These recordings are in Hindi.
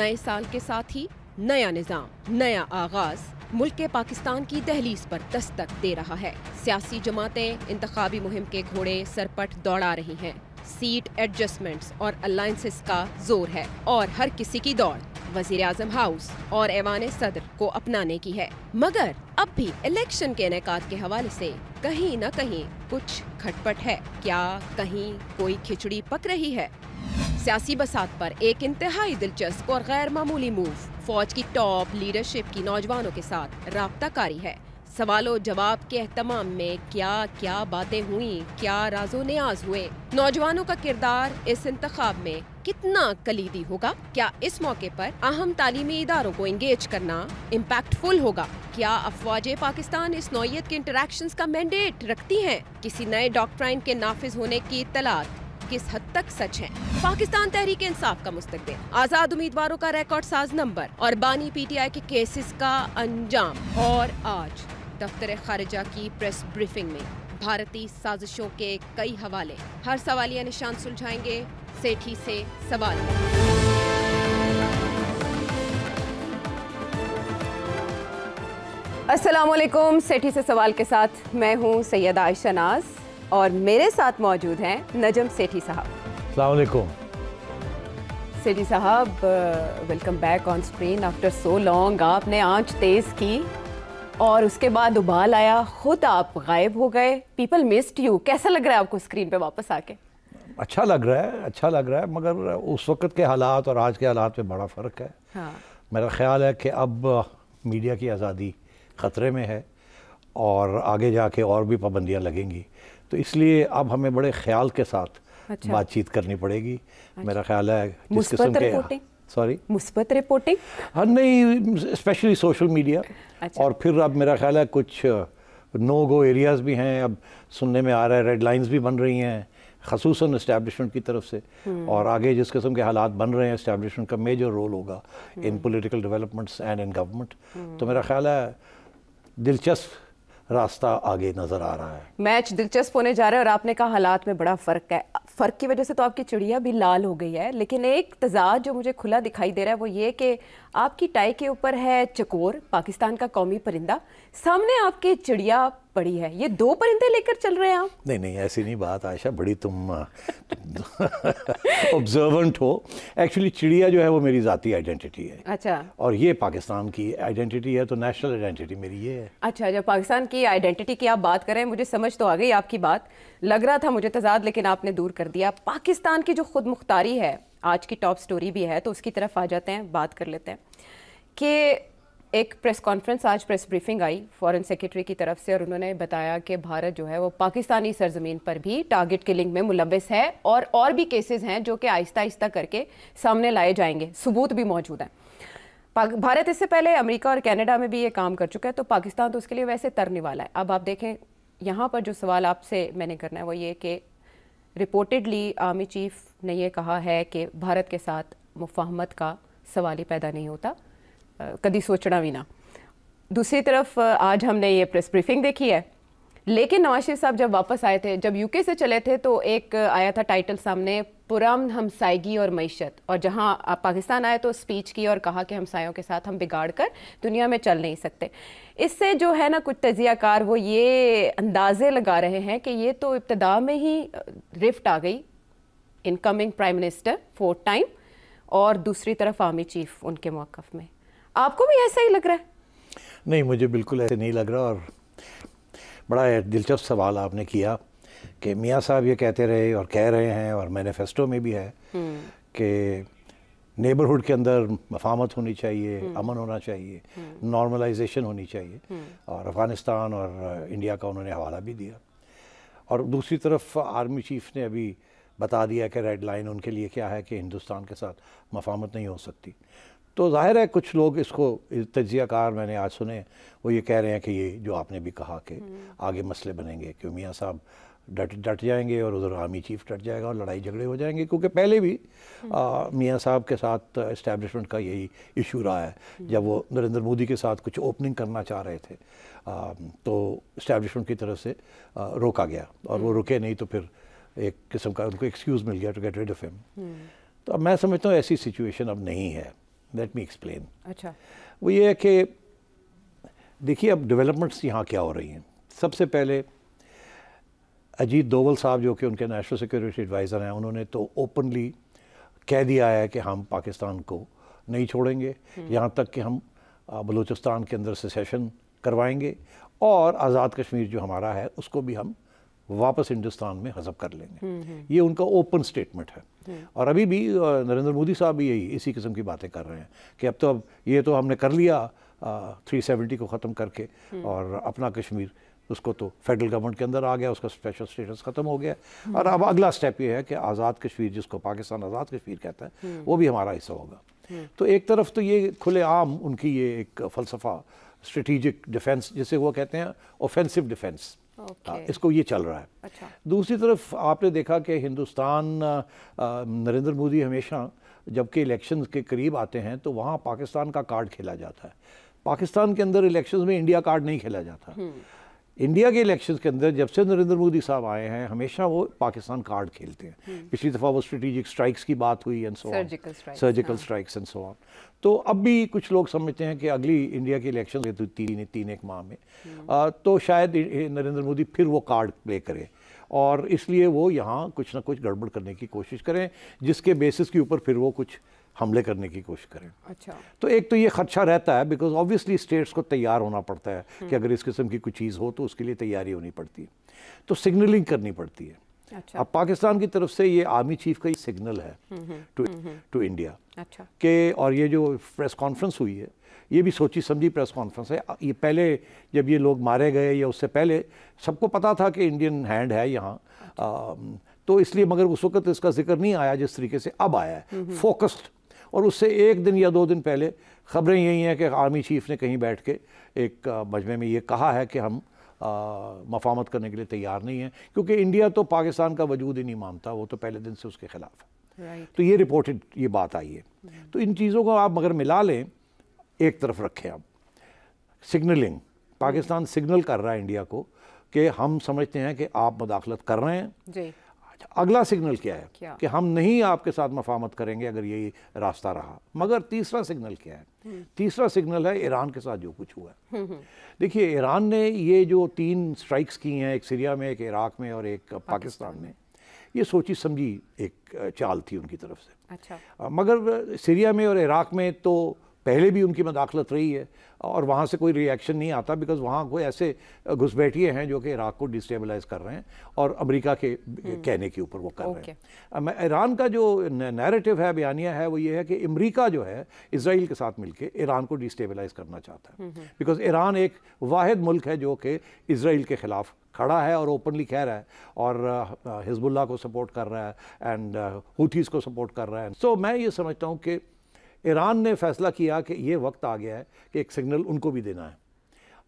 नए साल के साथ ही नया निज़ाम नया आगाज मुल्क के पाकिस्तान की दहलीज पर दस्तक दे रहा है सियासी जमातें इंतबी मुहिम के घोड़े सरपट दौड़ा रही हैं सीट एडजस्टमेंट्स और अलाइंसिस का जोर है और हर किसी की दौड़ वजीर अजम हाउस और ऐवान सदर को अपनाने की है मगर अब भी इलेक्शन के इनका के हवाले से कहीं न कहीं कुछ खटपट है क्या कहीं कोई खिचड़ी पक रही है सियासी बसात पर एक इंतहाई दिलचस्प और गैर मामूली मूव फौज की टॉप लीडरशिप की नौजवानों के साथ रबताकारी है सवालों जवाब के अहतमाम में क्या क्या बातें हुई क्या राजो न्याज हुए नौजवानों का किरदार इस इंतखाब में कितना कलीदी होगा क्या इस मौके पर अहम तालीमी इदारों को इंगेज करना इम्पैक्टफुल होगा क्या अफवाज पाकिस्तान इस नौत के इंटरेक्शन का मैंडेट रखती है किसी नए डॉक्ट्राइन के नाफिज होने की इतलात किस हद तक सच है पाकिस्तान तहरीक इंसाफ का मुस्तकबिल आजाद उम्मीदवारों का रिकॉर्ड साज नंबर और बानी पीटीआई के केसेस का अंजाम और आज दफ्तर खारिजा की प्रेस ब्रीफिंग में भारतीय साजिशों के कई हवाले हर सवालिया निशान सुलझाएंगे सेठी से सवाल असलम सेठी से सवाल के साथ मैं हूं सैयद आयशा नाज और मेरे साथ मौजूद हैं नजम सेठी साहब सलामकुम सेठी साहब welcome back on screen after so long आपने आंच तेज़ की और उसके बाद उबाल आया खुद आप गायब हो गए पीपल मिस्ड यू कैसा लग रहा है आपको स्क्रीन पे वापस आके अच्छा लग रहा है अच्छा लग रहा है मगर उस वक्त के हालात और आज के हालात में बड़ा फ़र्क है हाँ। मेरा ख्याल है कि अब मीडिया की आज़ादी ख़तरे में है और आगे जाके और भी पाबंदियाँ लगेंगी तो इसलिए अब हमें बड़े ख्याल के साथ अच्छा। बातचीत करनी पड़ेगी अच्छा। मेरा ख्याल है जिस किस्म के सॉरी मुस्बत रिपोर्टिंग हाँ नहीं स्पेशली सोशल मीडिया और फिर अब मेरा ख्याल है कुछ नो गो एरियाज़ भी हैं अब सुनने में आ रहा है रेड लाइंस भी बन रही हैं खसूस इस्टेबलिशमेंट की तरफ से हम्म। और आगे जिस किस्म के हालात बन रहे हैं इस्टेबलिशमेंट का मेजर रोल होगा in political developments and in government तो मेरा ख्याल है दिलचस्प रास्ता आगे नजर आ रहा है मैच दिलचस्प होने जा रहा है और आपने कहा हालात में बड़ा फर्क है फर्क की वजह से तो आपकी चिड़िया भी लाल हो गई है लेकिन एक तजाद जो मुझे खुला दिखाई दे रहा है वो ये कि आपकी टाई के ऊपर है चकोर पाकिस्तान का कौमी परिंदा सामने आपके चिड़िया पड़ी है ये दो परिंदे लेकर चल रहे हैं आप नहीं नहीं ऐसी नहीं बात आयशा बड़ी तुम ऑब्जर्वेंट हो एक्चुअली चिड़िया जो है वो मेरी ज़ाती आइडेंटिटी है अच्छा और ये पाकिस्तान की आइडेंटिटी है तो नेशनल आइडेंटिटी मेरी ये है अच्छा जब पाकिस्तान की आइडेंटिटी की आप बात करें मुझे समझ तो आ गई आपकी बात लग रहा था मुझे तजाद लेकिन आपने दूर कर दिया पाकिस्तान की जो खुद मुख्तारी है आज की टॉप स्टोरी भी है तो उसकी तरफ आ जाते हैं बात कर लेते हैं कि एक प्रेस कॉन्फ्रेंस आज प्रेस ब्रीफिंग आई फॉरेन सेक्रेटरी की तरफ से और उन्होंने बताया कि भारत जो है वो पाकिस्तानी सरजमीन पर भी टारगेट किलिंग में मुलविस है और और भी केसेस हैं जो कि आहिस्ता आहिस्ता करके सामने लाए जाएंगे सबूत भी मौजूद हैं भारत इससे पहले अमेरिका और कनाडा में भी ये काम कर चुका है तो पाकिस्तान तो उसके लिए वैसे तरने वाला है अब आप देखें यहाँ पर जो सवाल आपसे मैंने करना है वो ये कि रिपोर्टेडली आर्मी चीफ ने यह कहा है कि भारत के साथ मुफाहमत का सवाल ही पैदा नहीं होता कभी सोचना भी ना दूसरी तरफ आज हमने ये प्रेस ब्रीफिंग देखी है लेकिन नवाज शरीफ साहब जब वापस आए थे जब यूके से चले थे तो एक आया था टाइटल सामने पुरम हमसायगी और मीशत और जहां आप पाकिस्तान आए तो स्पीच की और कहा कि हमसायों के साथ हम बिगाड़ कर दुनिया में चल नहीं सकते इससे जो है ना कुछ तजियाकार वो ये अंदाजे लगा रहे हैं कि ये तो इब्तदा में ही रिफ्ट आ गई incoming prime minister fourth time और दूसरी तरफ आर्मी चीफ उनके मौकफ़ में आपको भी ऐसा ही लग रहा है नहीं मुझे बिल्कुल ऐसे नहीं लग रहा और बड़ा दिलचस्प सवाल आपने किया कि मियाँ साहब ये कहते रहे और कह रहे हैं और मैनिफेस्टो में भी है हम्म। कि नेबरहुड के अंदर मफामत होनी चाहिए हम्म। अमन होना चाहिए नॉर्मलाइजेशन हम्म। होनी चाहिए और अफ़गानिस्तान और इंडिया का उन्होंने हवाला भी दिया और दूसरी तरफ आर्मी चीफ ने अभी बता दिया कि रेड लाइन उनके लिए क्या है कि हिंदुस्तान के साथ मफामत नहीं हो सकती तो ज़ाहिर है कुछ लोग इसको तजिया कार मैंने आज सुने वो ये कह रहे हैं कि ये जो आपने भी कहा कि हम्म। आगे मसले बनेंगे कि मियाँ साहब डट डट जाएंगे और उधर आर्मी चीफ डट जाएगा और लड़ाई झगड़े हो जाएंगे क्योंकि पहले भी हम्म। मियाँ साहब के साथ इस्टेब्लिशमेंट का यही इशू रहा है हम्म। जब वो नरेंद्र मोदी के साथ कुछ ओपनिंग करना चाह रहे थे आ, तो इस्टेबलिशमेंट की तरफ से आ, रोका गया और वो रुके नहीं तो फिर एक किस्म का उनको एक्सक्यूज़ मिल गया to get rid of him तो अब मैं समझता हूँ ऐसी सिचुएशन अब नहीं है लेट मी एक्सप्लेन अच्छा वो ये है कि देखिए अब डेवलपमेंट्स यहाँ क्या हो रही हैं सबसे पहले अजीत दोवल साहब जो कि उनके नेशनल सिक्योरिटी एडवाइज़र हैं उन्होंने तो ओपनली कह दिया है कि हम पाकिस्तान को नहीं छोड़ेंगे हम्म। यहाँ तक कि हम बलूचिस्तान के अंदर सेशन करवाएंगे और आज़ाद कश्मीर जो हमारा है उसको भी हम वापस हिंदुस्तान में हजब कर लेंगे हम्म, हम्म। ये उनका ओपन स्टेटमेंट है हम्म। और अभी भी नरेंद्र मोदी साहब भी यही इसी किस्म की बातें कर रहे हैं कि अब तो अब ये तो हमने कर लिया थ्री सेवेंटी को ख़त्म करके और अपना कश्मीर उसको तो फेडरल गवर्नमेंट के अंदर आ गया उसका स्पेशल स्टेटस ख़त्म हो गया और अब अगला स्टेप ये है कि आज़ाद कश्मीर जिसको पाकिस्तान आज़ाद कश्मीर कहता है वो भी हमारा हिस्सा होगा तो एक तरफ तो ये खुलेआम उनकी ये एक फ़लसफ़ा स्ट्रेटिजिक डिफेंस जिसे वो कहते हैं ऑफेंसिव डिफेंस okay. इसको ये चल रहा है अच्छा। दूसरी तरफ आपने देखा कि हिंदुस्तान नरेंद्र मोदी हमेशा जबकि इलेक्शंस के करीब आते हैं तो वहाँ पाकिस्तान का कार्ड खेला जाता है पाकिस्तान के अंदर इलेक्शंस में इंडिया कार्ड नहीं खेला जाता हम्म। इंडिया के इलेक्शन के अंदर जब से नरेंद्र मोदी साहब आए हैं हमेशा वो पाकिस्तान कार्ड खेलते हैं हम्म। पिछली दफ़ा वो स्ट्रेटिजिक स्ट्राइक्स की बात हुई and so on surgical strikes and so on तो अब भी कुछ लोग समझते हैं कि अगली इंडिया के इलेक्शन है तो तीन तीन एक माह में आ, हम्म। तो शायद नरेंद्र मोदी फिर वो कार्ड प्ले करें और इसलिए वो यहाँ कुछ ना कुछ गड़बड़ करने की कोशिश करें जिसके बेसिस के ऊपर फिर वो कुछ हमले करने की कोशिश करें अच्छा तो एक तो ये खदशा रहता है बिकॉज ऑब्वियसली स्टेट्स को तैयार होना पड़ता है कि हम्म। अगर इस किस्म की कोई चीज़ हो तो उसके लिए तैयारी होनी पड़ती है तो सिग्नलिंग करनी पड़ती है अच्छा। अब पाकिस्तान की तरफ से ये आर्मी चीफ का ही सिग्नल है टू टू इंडिया अच्छा। के और ये जो प्रेस कॉन्फ्रेंस हुई है ये भी सोची समझी प्रेस कॉन्फ्रेंस है ये पहले जब ये लोग मारे गए या उससे पहले सबको पता था कि इंडियन हैंड है यहाँ अच्छा। तो इसलिए मगर उस वक्त इसका जिक्र नहीं आया जिस तरीके से अब आया है फोकस्ड हम्म, हम्म। और उससे एक दिन या दो दिन पहले ख़बरें यही हैं कि आर्मी चीफ़ ने कहीं बैठ के एक मजमे में ये कहा है कि हम आ, मफामत करने के लिए तैयार नहीं हैं क्योंकि इंडिया तो पाकिस्तान का वजूद ही नहीं मानता वो तो पहले दिन से उसके ख़िलाफ़ है right. तो ये रिपोर्टेड ये बात आई है right. तो इन चीज़ों को आप मगर मिला लें एक तरफ रखें आप सिग्नलिंग पाकिस्तान सिग्नल कर रहा है इंडिया को कि हम समझते हैं कि आप मुदाखलत कर रहे हैं अगला सिग्नल क्या है क्या? कि हम नहीं आपके साथ मफामत करेंगे अगर यही रास्ता रहा मगर तीसरा सिग्नल क्या है हम्म। तीसरा सिग्नल है ईरान के साथ जो कुछ हुआ हम्म, हम्म। देखिए ईरान ने ये जो तीन स्ट्राइक्स की हैं एक सीरिया में एक इराक में और एक पाकिस्तान में ये सोची समझी एक चाल थी उनकी तरफ से अच्छा मगर सीरिया में और इराक में तो पहले भी उनकी मदाखलत रही है और वहाँ से कोई रिएक्शन नहीं आता बिकॉज वहाँ कोई ऐसे घुसपैठिए हैं जो कि इराक को डिस्टेबलाइज कर रहे हैं और अमेरिका के हम्म। कहने के ऊपर वो कर रहे हैं ईरान का जो नैरेटिव है बयानिया है वो ये है कि अमरीका जो है इसराइल के साथ मिलकर ईरान को डिस्टेबलाइज करना चाहता है बिकॉज ईरान एक वाद मुल्क है जो कि इसराइल के ख़िलाफ़ खड़ा है और ओपनली कह रहा है और हिजबुल्ला को सपोर्ट कर रहा है एंड हुथीज़ को सपोर्ट कर रहा है सो so, मैं ये समझता हूँ कि ईरान ने फैसला किया कि ये वक्त आ गया है कि एक सिग्नल उनको भी देना है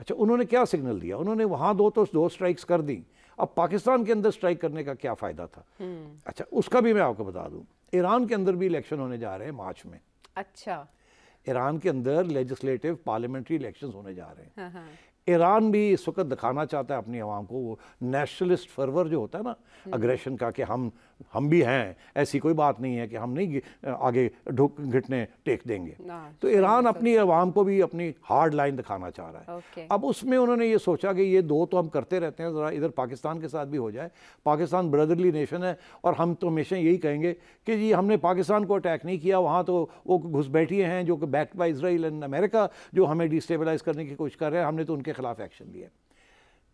अच्छा उन्होंने क्या सिग्नल दिया उन्होंने वहाँ दो तो दो स्ट्राइक्स कर दी अब पाकिस्तान के अंदर स्ट्राइक करने का क्या फ़ायदा था हम्म। अच्छा उसका भी मैं आपको बता दूँ ईरान के अंदर भी इलेक्शन होने जा रहे हैं मार्च में अच्छा ईरान के अंदर लेजिस्लेटिव पार्लियामेंट्री इलेक्शन होने जा रहे हैं हाँ, हाँ। ईरान भी इस वक्त दिखाना चाहता है अपनी आवाम को वो नेशनलिस्ट फरवर जो होता है ना हम्म। अग्रेशन का कि हम हम भी हैं ऐसी कोई बात नहीं है कि हम नहीं आगे ढुक घिटने टेक देंगे तो ईरान अपनी अवाम को भी अपनी हार्ड लाइन दिखाना चाह रहा है अब उसमें उन्होंने ये सोचा कि ये दो तो हम करते रहते हैं ज़रा इधर पाकिस्तान के साथ भी हो जाए पाकिस्तान ब्रदरली नेशन है और हम तो हमेशा यही कहेंगे कि जी हमने पाकिस्तान को अटैक नहीं किया वहाँ तो वो घुस बैठिए हैं जो कि backed by Israel and America जो हमें डिस्टेबलाइज करने की कोशिश कर रहे हैं हमने तो उनके खिलाफ एक्शन लिया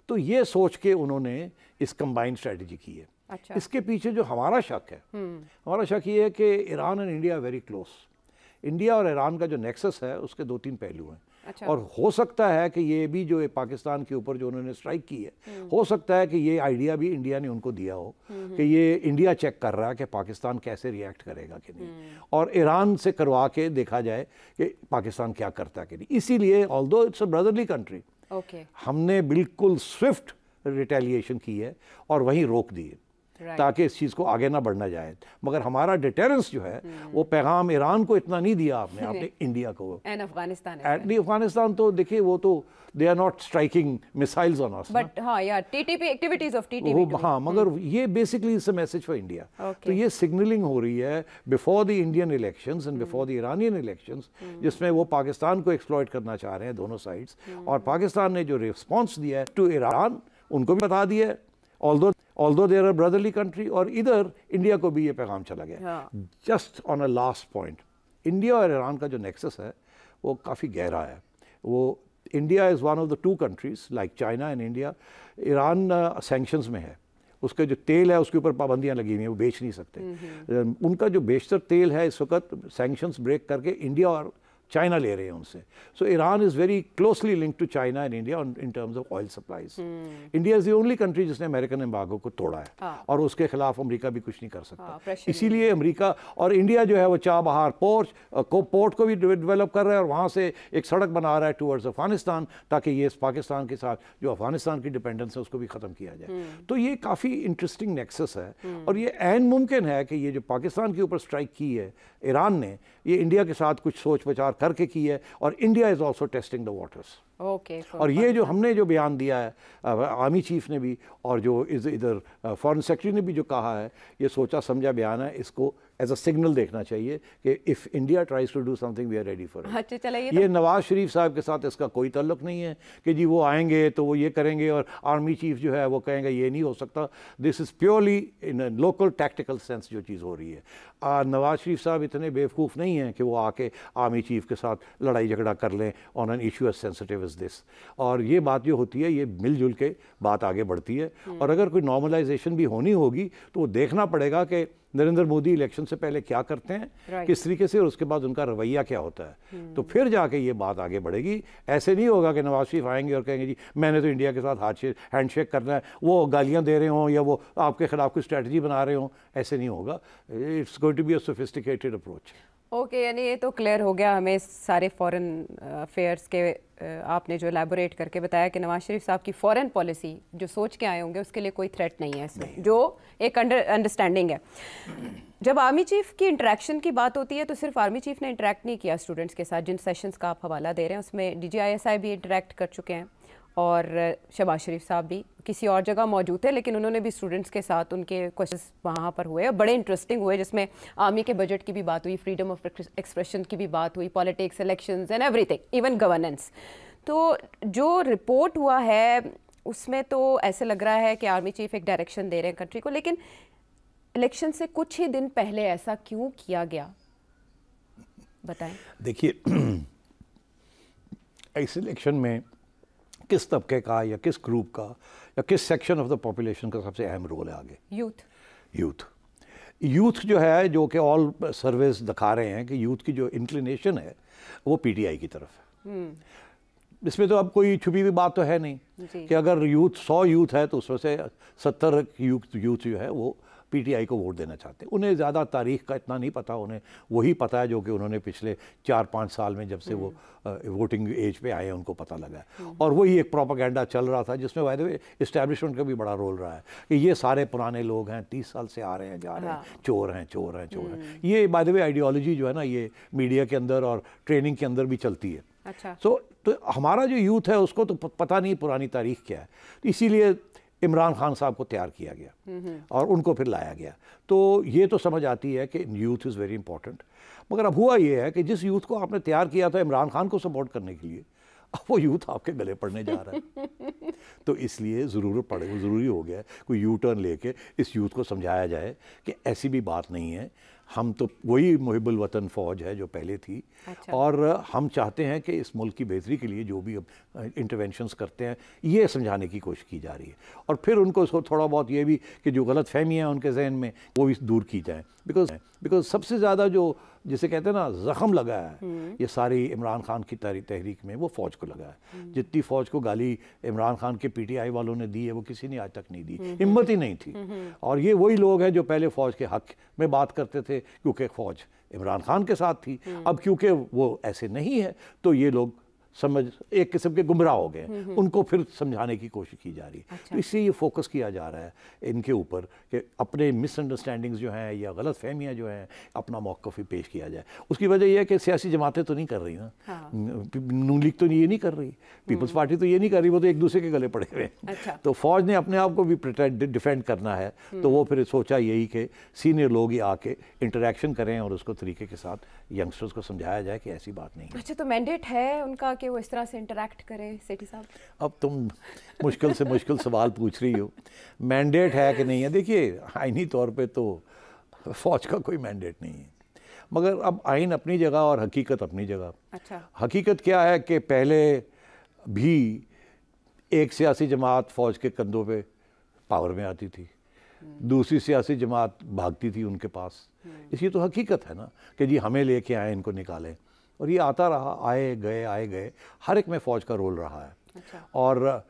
तो ये सोच के उन्होंने इस कंबाइंड स्ट्रेटजी की है अच्छा इसके पीछे जो हमारा शक है हम्म। हमारा शक ये है कि Iran and India very close India और ईरान का जो नेक्सस है उसके दो तीन पहलू हैं अच्छा। और हो सकता है कि ये भी जो पाकिस्तान के ऊपर जो उन्होंने स्ट्राइक की है हम्म। हो सकता है कि ये आइडिया भी इंडिया ने उनको दिया हो हम्म, कि ये इंडिया चेक कर रहा है कि पाकिस्तान कैसे रिएक्ट करेगा कि नहीं और ईरान से करवा के देखा जाए कि पाकिस्तान क्या करता है कि नहीं इसीलिए ऑल दो इट्स अ ब्रदरली कंट्री हमने बिल्कुल स्विफ्ट रिटेलिएशन की है और वहीं रोक दिए ताकि इस चीज़ को आगे ना बढ़ना जाए मगर हमारा डिटेरेंस जो है हम्म। वो पैगाम ईरान को इतना नहीं दिया आपने आपने इंडिया को अफगानिस्तान अफगानिस्तान तो देखिए वो तो they are not striking missiles on us but हां टीटीपी एक्टिविटीज ऑफ टीटीपी हां मगर ये basically is message for India तो ये सिग्नलिंग हो रही है before the Indian election and before the Iranian election जिसमें वो पाकिस्तान को एक्सप्लॉयट करना चाह रहे हैं दोनों साइड्स और हम्म। पाकिस्तान ने जो रिस्पॉन्स दिया है टू ईरान उनको भी बता दिया है although although they are a brotherly country और इधर इंडिया को भी ये पैगाम चला गया just on a last point India और ईरान का जो hai है वो काफ़ी गहरा है वो India is one of the two countries like China and India Iran sanctions में है उसका जो तेल है उसके ऊपर पाबंदियां लगी हुई हैं वो बेच नहीं सकते नहीं। हम्म, हम्म। उनका जो बेशतर तेल है इस वक्त सेंक्शंस ब्रेक करके इंडिया और चाइना ले रहे हैं उनसे so Iran is very closely link to China and India in terms of oil supplies India is the only country जिसने अमेरिकन एम्बागो को तोड़ा है हाँ। और उसके खिलाफ अमेरिका भी कुछ नहीं कर सकता हाँ, इसीलिए अमेरिका और इंडिया जो है वो चाबहार पोर्ट को पोर्ट को भी डेवलप कर रहा है और वहाँ से एक सड़क बना रहा है टूवर्ड्स अफगानिस्तान ताकि ये पाकिस्तान के साथ जो अफगानिस्तान की डिपेंडेंस है उसको भी ख़त्म किया जाए hmm. तो ये काफ़ी इंटरेस्टिंग नेक्सेस है hmm. और ये एन मुमकिन है कि ये जो पाकिस्तान के ऊपर स्ट्राइक की है ईरान ने ये इंडिया के साथ कुछ सोच विचार करके की है और India is also testing the waters okay और ये जो हमने जो बयान दिया है आर्मी चीफ ने भी और जो इधर फॉरेन सेक्रेटरी uh, ने भी जो कहा है ये सोचा समझा बयान है इसको एज अ सिग्नल देखना चाहिए कि if India tries to do something we are ready for अच्छा तो। ये, तो... नवाज शरीफ साहब के साथ इसका कोई तल्लुक नहीं है कि जी वो आएंगे तो वो ये करेंगे और आर्मी चीफ जो है वो कहेंगे ये नहीं हो सकता this is purely in local tactical sense जो चीज़ हो रही है आ, नवाज शरीफ साहब इतने बेवकूफ़ नहीं हैं कि वो आके आर्मी चीफ के साथ लड़ाई झगड़ा कर लें on an issue as sensitive is this और ये बात जो होती है ये मिलजुल के बात आगे बढ़ती है हम्म। और अगर कोई नॉर्मलाइजेशन भी होनी होगी तो वो देखना पड़ेगा कि नरेंद्र मोदी इलेक्शन से पहले क्या करते हैं किस तरीके से और उसके बाद उनका रवैया क्या होता है हम्म। तो फिर जाके ये बात आगे बढ़ेगी ऐसे नहीं होगा कि नवाज शरीफ आएंगे और कहेंगे जी मैंने तो इंडिया के साथ हाथ हैंड शेक करना है वो गालियाँ दे रहे हों या वो आपके खिलाफ कोई स्ट्रैटी बना रहे हों ऐसे नहीं होगा it's going to be a sophisticated approach okay okay, यानी ये तो क्लियर हो गया हमें सारे फॉरेन अफेयर्स uh, के uh, आपने जो एलेबोरेट करके बताया कि नवाज शरीफ साहब की फॉरेन पॉलिसी जो सोच के आए होंगे उसके लिए कोई थ्रेट नहीं है इसमें जो एक अंडर अंडरस्टैंडिंग है जब आर्मी चीफ की इंटरेक्शन की बात होती है तो सिर्फ आर्मी चीफ ने इंटरेक्ट नहीं किया स्टूडेंट्स के साथ जिन सेशंस का आप हवाला दे रहे हैं उसमें D G I S I भी इंटरेक्ट कर चुके हैं और शबाज शरीफ साहब भी किसी और जगह मौजूद थे लेकिन उन्होंने भी स्टूडेंट्स के साथ उनके क्वेश्चन वहाँ पर हुए बड़े इंटरेस्टिंग हुए जिसमें आर्मी के बजट की भी बात हुई फ्रीडम ऑफ एक्सप्रेशन की भी बात हुई politics election and everything even governance तो जो रिपोर्ट हुआ है उसमें तो ऐसे लग रहा है कि आर्मी चीफ एक डायरेक्शन दे रहे हैं कंट्री को लेकिन इलेक्शन से कुछ ही दिन पहले ऐसा क्यों किया गया बताएं देखिए इस इलेक्शन में किस तबके का या किस ग्रुप का या किस सेक्शन ऑफ द पॉपुलेशन का सबसे अहम रोल है आगे यूथ यूथ यूथ जो है जो कि ऑल सर्वेस दिखा रहे हैं कि यूथ की जो इंक्लिनेशन है वो पीटीआई की तरफ है हम्म। इसमें तो अब कोई छुपी हुई बात तो है नहीं कि अगर यूथ सौ यूथ है तो उसमें से सत्तर यूथ यूथ जो है वो पीटीआई को वोट देना चाहते हैं उन्हें ज़्यादा तारीख का इतना नहीं पता उन्हें वही पता है जो कि उन्होंने पिछले चार पाँच साल में जब से वो हम्म। वोटिंग एज पे आए उनको पता लगा है हम्म। और वही एक प्रोपागेंडा चल रहा था जिसमें वायदे वे इस्टेब्लिशमेंट का भी बड़ा रोल रहा है कि ये सारे पुराने लोग हैं तीस साल से आ रहे हैं जा रहे हैं हाँ। चोर हैं चोर हैं चोर हैं हम्म। ये वायदे वे आइडियोलॉजी जो है ना ये मीडिया के अंदर और ट्रेनिंग के अंदर भी चलती है अच्छा सो so, तो हमारा जो यूथ है उसको तो पता नहीं पुरानी तारीख क्या है इसीलिए इमरान खान साहब को तैयार किया गया और उनको फिर लाया गया तो ये तो समझ आती है कि यूथ इज़ वेरी इंपॉर्टेंट मगर अब हुआ ये है कि जिस यूथ को आपने तैयार किया था इमरान खान को सपोर्ट करने के लिए अब वो यूथ आपके गले पड़ने जा रहा है तो इसलिए ज़रूर पड़े ज़रूरी हो गया कोई यू टर्न लेके इस यूथ को समझाया जाए कि ऐसी भी बात नहीं है हम तो वही मुहिबुल वतन फ़ौज है जो पहले थी अच्छा। और हम चाहते हैं कि इस मुल्क की बेहतरी के लिए जो भी इंटरवेंशनस इंटरवेंशंस करते हैं ये समझाने की कोशिश की जा रही है और फिर उनको थोड़ा बहुत ये भी कि जो गलत फहमियाँ हैं उनके जहन में वो भी दूर की जाएँ बिकॉज बिकॉज सबसे ज़्यादा जो जिसे कहते हैं ना ज़ख़म लगा है हम्म। ये सारी इमरान खान की तहरीक में वो फ़ौज को लगा है हम्म। जितनी फ़ौज को गाली इमरान खान के पीटीआई वालों ने दी है वो किसी ने आज तक नहीं दी हम्म। हिम्मत ही नहीं थी और ये वही लोग हैं जो पहले फ़ौज के हक में बात करते थे क्योंकि फ़ौज इमरान खान के साथ थी अब क्योंकि वो ऐसे नहीं है तो ये लोग समझ एक किस्म के गुमराह हो गए उनको फिर समझाने की कोशिश की जा रही है तो अच्छा। तो इससे ये फोकस किया जा रहा है इनके ऊपर कि अपने मिसअंडरस्टैंडिंग्स जो हैं या गलत फहमियाँ जो हैं अपना मौक़ ही पेश किया जाए उसकी वजह यह है कि सियासी जमातें तो नहीं कर रही ना हाँ। लीग तो ये नहीं कर रही पीपल्स हम्म। पार्टी तो ये नहीं कर रही वो तो एक दूसरे के गले पड़े हुए हैं अच्छा। तो फौज ने अपने आप को भी डिफेंड करना है हम्म। तो वो फिर सोचा यही कि सीनियर लोग ही आके इंटरेक्शन करें और उसको तरीके के साथ यंगस्टर्स को समझाया जाए कि ऐसी बात नहीं अच्छा तो मैंडेट है उनका कि कि वो इस तरह से इंटरेक्ट करें सेठी साहब अब तुम मुश्किल से मुश्किल सवाल पूछ रही हो मैंडेट है कि नहीं है देखिए आइनी तौर पे तो फौज का कोई मैंडेट नहीं है मगर अब आइन अपनी जगह और हकीकत अपनी जगह अच्छा हकीकत क्या है कि पहले भी एक सियासी जमात फ़ौज के कंधों पे पावर में आती थी दूसरी सियासी जमात भागती थी उनके पास हम्म। इसकी तो हकीकत है ना कि जी हमें लेके आए इनको निकालें और ये आता रहा आए गए आए गए हर एक में फ़ौज का रोल रहा है अच्छा। और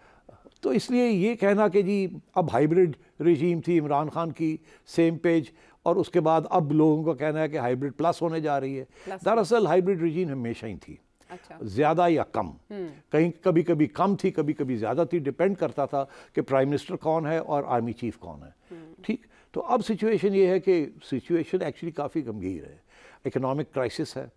तो इसलिए ये कहना कि जी अब हाइब्रिड रिजीम थी इमरान खान की सेम पेज और उसके बाद अब लोगों का कहना है कि हाइब्रिड प्लस होने जा रही है दरअसल हाइब्रिड रिजीम हमेशा ही थी अच्छा। ज़्यादा या कम हम्म। कहीं कभी कभी कम थी कभी कभी ज़्यादा थी डिपेंड करता था कि प्राइम मिनिस्टर कौन है और आर्मी चीफ कौन है हम्म। ठीक तो अब सिचुएशन ये है कि सिचुएशन एक्चुअली काफ़ी गंभीर है इकोनॉमिक क्राइसिस है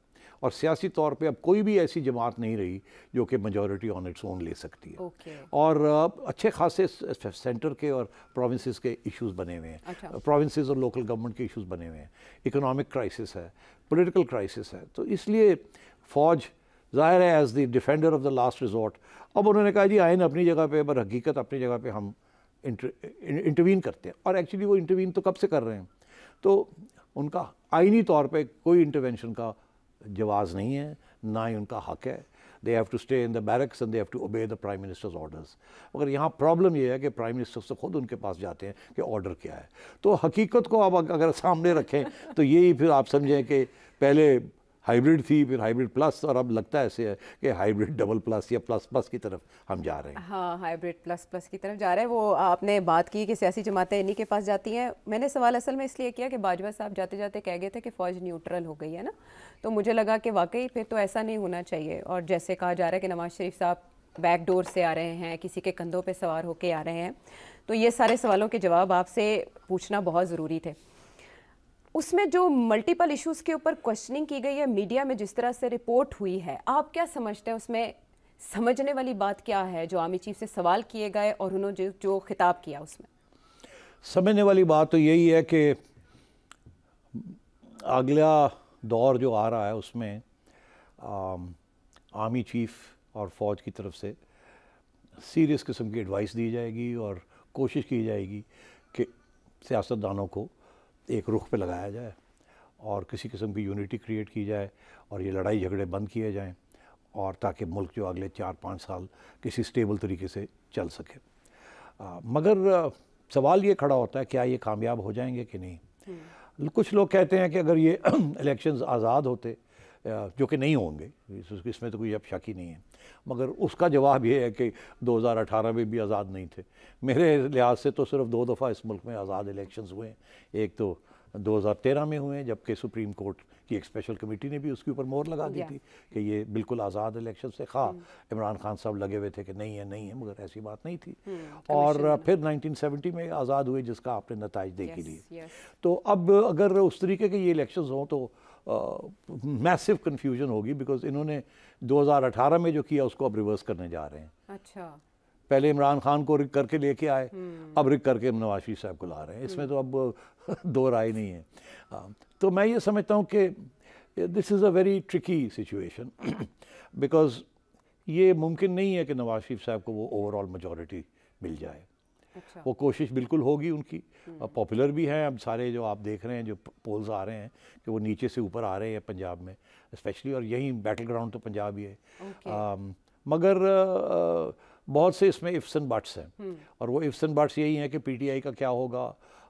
और सियासी तौर पे अब कोई भी ऐसी जमात नहीं रही जो कि मेजोरिटी ऑन इट्स ओन ले सकती है okay. और अच्छे खासे सेंटर के और प्रोविंसेस के इश्यूज बने हुए हैं अच्छा। प्रोविंसेस और लोकल गवर्नमेंट के इश्यूज बने हुए हैं इकोनॉमिक क्राइसिस है पोलिटिकल क्राइसिस है तो इसलिए फ़ौज ज़ाहिर है as the defender of the last resort अब उन्होंने कहा जी आयन अपनी जगह पर पर हकीकत अपनी जगह पर हम इंटरवीन करते हैं और एक्चुअली वो इंटरवीन तो कब से कर रहे हैं तो उनका आइनी तौर पे कोई इंटरवेंशन का जवाज़ नहीं है ना ही उनका हक है they have to stay in the barracks and they have to obey the prime minister's orders मगर यहाँ प्रॉब्लम यह है कि प्राइम मिनिस्टर तो खुद उनके पास जाते हैं कि ऑर्डर क्या है तो हकीकत को आप अगर सामने रखें तो यही फिर आप समझें कि पहले हाइब्रिड थी फिर हाइब्रिड प्लस और अब लगता है ऐसे है कि हाइब्रिड डबल प्लस या प्लस प्लस की तरफ हम जा रहे हैं हाँ हाइब्रिड प्लस प्लस की तरफ जा रहे हैं वो आपने बात की कि सियासी जमातें इन्हीं के पास जाती हैं मैंने सवाल असल में इसलिए किया कि बाजवा साहब जाते जाते कह गए थे कि फ़ौज न्यूट्रल हो गई है ना तो मुझे लगा कि वाकई फिर तो ऐसा नहीं होना चाहिए और जैसे कहा जा रहा है कि नवाज शरीफ साहब बैकडोर से आ रहे हैं किसी के कंधों पर सवार होकर आ रहे हैं तो ये सारे सवालों के जवाब आपसे पूछना बहुत ज़रूरी थे उसमें जो मल्टीपल इश्यूज के ऊपर क्वेश्चनिंग की गई है मीडिया में जिस तरह से रिपोर्ट हुई है आप क्या समझते हैं उसमें समझने वाली बात क्या है जो आर्मी चीफ से सवाल किए गए और उन्होंने जो, जो खिताब किया उसमें समझने वाली बात तो यही है कि अगला दौर जो आ रहा है उसमें आर्मी चीफ और फौज की तरफ से सीरियस किस्म की एडवाइस दी जाएगी और कोशिश की जाएगी कि सियासतदानों को एक रुख पे लगाया जाए और किसी किस्म की यूनिटी क्रिएट की जाए और ये लड़ाई झगड़े बंद किए जाएँ और ताकि मुल्क जो अगले चार पाँच साल किसी स्टेबल तरीके से चल सके आ, मगर आ, सवाल ये खड़ा होता है क्या ये कामयाब हो जाएंगे कि नहीं हम्म। कुछ लोग कहते हैं कि अगर ये इलेक्शंस आज़ाद होते जो कि नहीं होंगे इसमें तो कोई अब शक ही नहीं है मगर उसका जवाब ये है कि 2018 में भी आज़ाद नहीं थे मेरे लिहाज से तो सिर्फ दो दफ़ा इस मुल्क में आज़ाद इलेक्शंस हुए हैं एक तो 2013 में हुए जबकि सुप्रीम कोर्ट की एक स्पेशल कमेटी ने भी उसके ऊपर मोहर लगा दी थी कि ये बिल्कुल आज़ाद इलेक्शन से खा हम्म। इमरान खान साहब लगे हुए थे कि नहीं है नहीं है मगर ऐसी बात नहीं थी हम्म, और फिर 1970 में आज़ाद हुए जिसका आपने नतज देखी लिए तो अब अगर उस तरीके के ये इलेक्शन हों तो मैसिव कन्फ्यूजन होगी बिकॉज इन्होंने 2018 में जो किया उसको अब रिवर्स करने जा रहे हैं अच्छा पहले इमरान खान को रिक करके लेके आए हम्म। अब रिक करके नवाज शरीफ साहब को ला रहे हैं इसमें तो अब दो राय नहीं है तो मैं ये समझता हूँ कि this is a very tricky situation because ये मुमकिन नहीं है कि नवाज शरीफ साहब को वो ओवरऑल मेजोरिटी मिल जाए अच्छा। वो कोशिश बिल्कुल होगी उनकी और पॉपुलर भी हैं अब सारे जो आप देख रहे हैं जो पोल्स आ रहे हैं कि वो नीचे से ऊपर आ रहे हैं पंजाब में स्पेशली और यहीं बैटल ग्राउंड तो पंजाब ही है आ, मगर आ, बहुत से इसमें इफ्सन बट्स हैं हम्म। और वो इफ्सन बट्स यही हैं कि पीटीआई का क्या होगा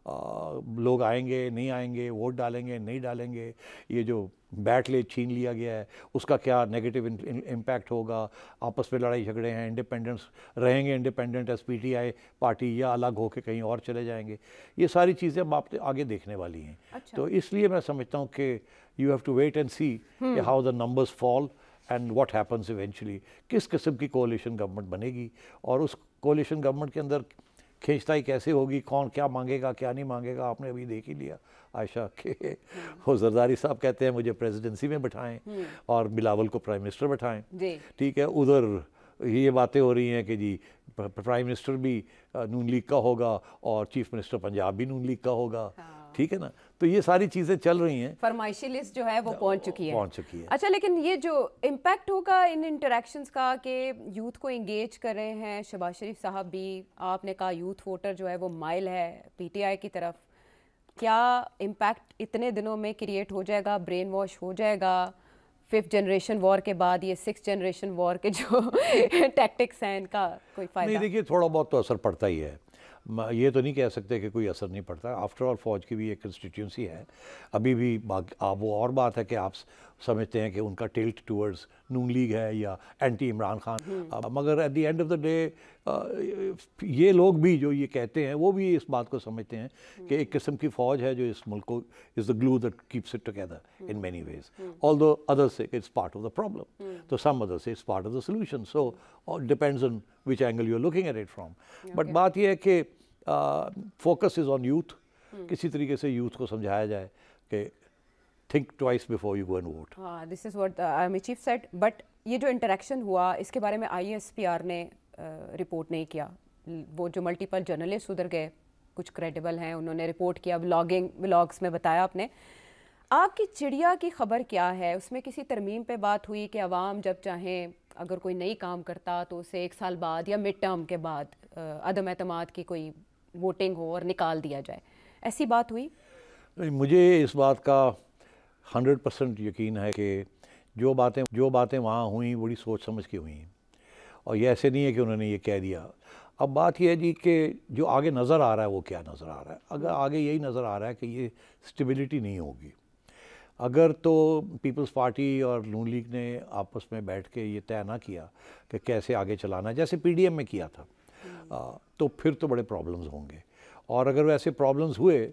लोग आएंगे नहीं आएंगे वोट डालेंगे नहीं डालेंगे ये जो बैट ले छीन लिया गया है उसका क्या नेगेटिव इम्पैक्ट होगा आपस में लड़ाई झगड़े हैं इंडिपेंडेंस रहेंगे इंडिपेंडेंट एस पार्टी या अलग होकर कहीं और चले जाएंगे ये सारी चीज़ें अब आप आगे देखने वाली हैं अच्छा। तो इसलिए मैं समझता हूँ कि you have to wait and see how the numbers fall and what happens eventually किस किस्म की कोलिशन गवर्नमेंट बनेगी और उस कोलिशन गवर्नमेंट के अंदर खींचताई कैसे होगी कौन क्या मांगेगा क्या नहीं मांगेगा आपने अभी देख ही लिया आयशा के हम्म। वो जरदारी साहब कहते हैं मुझे प्रेसिडेंसी में बैठाएं हम्म। और बिलावल को प्राइम मिनिस्टर बैठाएं ठीक है उधर ये बातें हो रही हैं कि जी प्राइम मिनिस्टर भी नून लीग का होगा और चीफ मिनिस्टर पंजाब भी नून लीग का होगा हाँ। ठीक है ना तो ये सारी चीज़ें चल रही हैं फरमाइशी लिस्ट जो है वो पहुंच चुकी है पहुंच चुकी है अच्छा लेकिन ये जो इम्पैक्ट होगा इन इंटरेक्शंस का कि यूथ को इंगेज कर रहे हैं शबाज शरीफ साहब भी आपने कहा यूथ वोटर जो है वो माइल है पीटीआई की तरफ क्या इम्पैक्ट इतने दिनों में क्रिएट हो जाएगा ब्रेन वॉश हो जाएगा फिफ्थ जनरेशन वॉर के बाद ये सिक्स जनरेशन वॉर के जो टैक्टिक्स हैं इनका कोई फायदा नहीं देखिए थोड़ा बहुत तो असर पड़ता ही है ये तो नहीं कह सकते कि कोई असर नहीं पड़ता आफ्टर ऑल फौज की भी एक कंस्टिट्यूंसी है अभी भी आप वो और बात है कि आप समझते हैं कि उनका टिल्ट टूवर्ड्स नून लीग है या एंटी इमरान खान आ, हम्म। मगर at the end of the day ये लोग भी जो ये कहते हैं वो भी इस बात को समझते हैं हम्म। कि एक किस्म की फौज है जो इस मुल्क को is the glue that keeps it together in many ways although others it's part of the problem to some others it's part of the solution so depends on which angle you are looking at it from but बात यह है कि फोकस इज़ ऑन यूथ किसी तरीके से यूथ को समझाया जाए कि think twice before you go and vote this is what army chief said but ये जो इंटरेक्शन हुआ इसके बारे में आई एस पी आर ने रिपोर्ट uh, नहीं किया वो जो मल्टीपल जर्नलिस्ट उधर गए कुछ क्रेडिबल हैं उन्होंने रिपोर्ट किया ब्लॉगिंग ब्लॉग्स में बताया आपने आपकी चिड़िया की खबर क्या है उसमें किसी तरमीम पे बात हुई कि आवाम जब चाहें अगर कोई नई काम करता तो उसे एक साल बाद या मिड टर्म के बाद uh, अदम अतमाद की कोई वोटिंग हो और निकाल दिया जाए ऐसी बात हुई मुझे इस बात का हंड्रेड परसेंट यकीन है कि जो बातें जो बातें वहाँ हुई बड़ी सोच समझ के हुई और ये ऐसे नहीं है कि उन्होंने ये कह दिया अब बात यह है जी कि जो आगे नज़र आ रहा है वो क्या नज़र आ रहा है अगर आगे यही नज़र आ रहा है कि ये स्टेबिलिटी नहीं होगी अगर तो पीपल्स पार्टी और नून लीग ने आपस में बैठ के ये तय ना किया कि कैसे आगे चलाना जैसे पीडीएम में किया था हम्म। आ, तो फिर तो बड़े प्रॉब्लम्स होंगे और अगर वैसे प्रॉब्लम्स हुए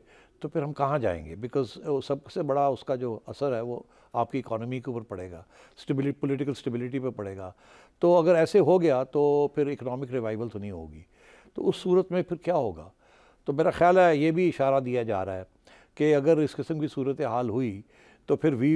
तो फिर हम कहाँ जाएंगे बिकॉज सबसे बड़ा उसका जो असर है वो आपकी इकोनॉमी के ऊपर पड़ेगा स्टेबिलिटी पॉलिटिकल स्टेबिलिटी पे पड़ेगा तो अगर ऐसे हो गया तो फिर इकोनॉमिक रिवाइवल तो नहीं होगी तो उस सूरत में फिर क्या होगा तो मेरा ख्याल है ये भी इशारा दिया जा रहा है कि अगर इस किस्म की सूरत हाल हुई तो फिर वी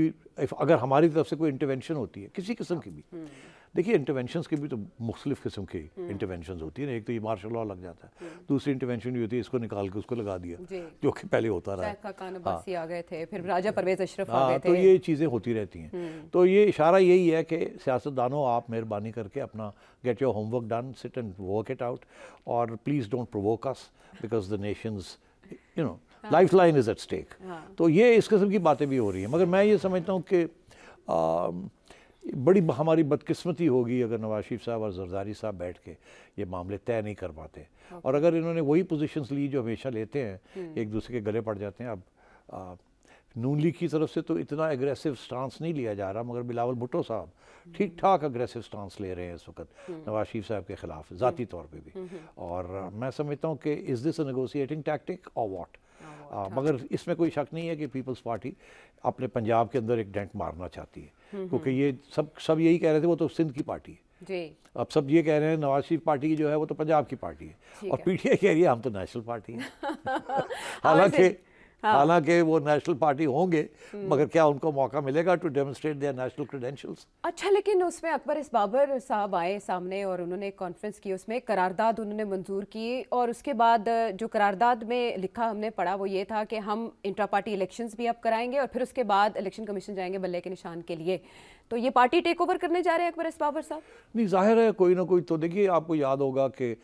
अगर हमारी तरफ से कोई इंटरवेंशन होती है किसी किस्म की भी हाँ। देखिए इंटरवेंशन के भी तो मुख्तलिफ किस्म की इंटरवेंशन हम्म। होती है ना एक तो ये मार्शल लॉ लग जाता है हम्म। दूसरी इंटरवेंशन ये होती है इसको निकाल के उसको लगा दिया जो कि पहले होता रहा हाँ। आ गए थे फिर राजा हाँ, परवेज अशरफ आ तो थे तो ये चीज़ें होती रहती हैं हम्म। तो ये इशारा यही है कि सियासतदानों आप मेहरबानी करके अपना get your homework done sit and work it out और please don't provoke us because the nation you know lifeline is at stake तो ये इस किस्म की बातें भी हो रही हैं मगर मैं ये समझता हूँ कि बड़ी हमारी बदकिस्मती होगी अगर नवाज शरीफ साहब और जरदारी साहब बैठ के ये मामले तय नहीं कर पाते और अगर इन्होंने वही पोजीशंस ली जो हमेशा लेते हैं हम्म। एक दूसरे के गले पड़ जाते हैं अब नून लीग की तरफ से तो इतना एग्रेसिव स्टांस नहीं लिया जा रहा मगर बिलावल भुट्टो साहब ठीक ठाक अग्रेसिव स्टांस ले रहे हैं इस वक्त हम्म। नवाज शरीफ साहब के खिलाफ ज़ाती हम्म। तौर पर भी और मैं समझता हूँ कि इज़ दिस अ टैक्टिक और वॉट आ, अच्छा। मगर इसमें कोई शक नहीं है कि पीपल्स पार्टी अपने पंजाब के अंदर एक डेंट मारना चाहती है हम्म, हम्म। क्योंकि ये सब सब यही कह रहे थे वो तो सिंध की पार्टी है जी अब सब ये कह रहे हैं नवाज शरीफ पार्टी की जो है वो तो पंजाब की पार्टी है और पीटीआई कह रही है हम तो नेशनल पार्टी हैं हालांकि हाँ, हाँ। हालांकि वो नेशनल पार्टी होंगे हम्म। मगर क्या उनको मौका मिलेगा to demonstrate their national credentials अच्छा लेकिन उसमें अकबर इस बाबर साहब आए सामने और उन्होंने कॉन्फ्रेंस की उसमें करारदाद उन्होंने मंजूर की और उसके बाद जो करारदाद में लिखा हमने पढ़ा वो ये था कि हम इंट्रा पार्टी इलेक्शन भी अब कराएंगे और फिर उसके बाद इलेक्शन कमीशन जाएंगे बल्ले के निशान के लिए तो ये पार्टी टेक ओवर करने जा रहे हैं अकबर इस बाबर साहब नहीं जाहिर है कोई ना कोई तो देखिए आपको याद होगा कि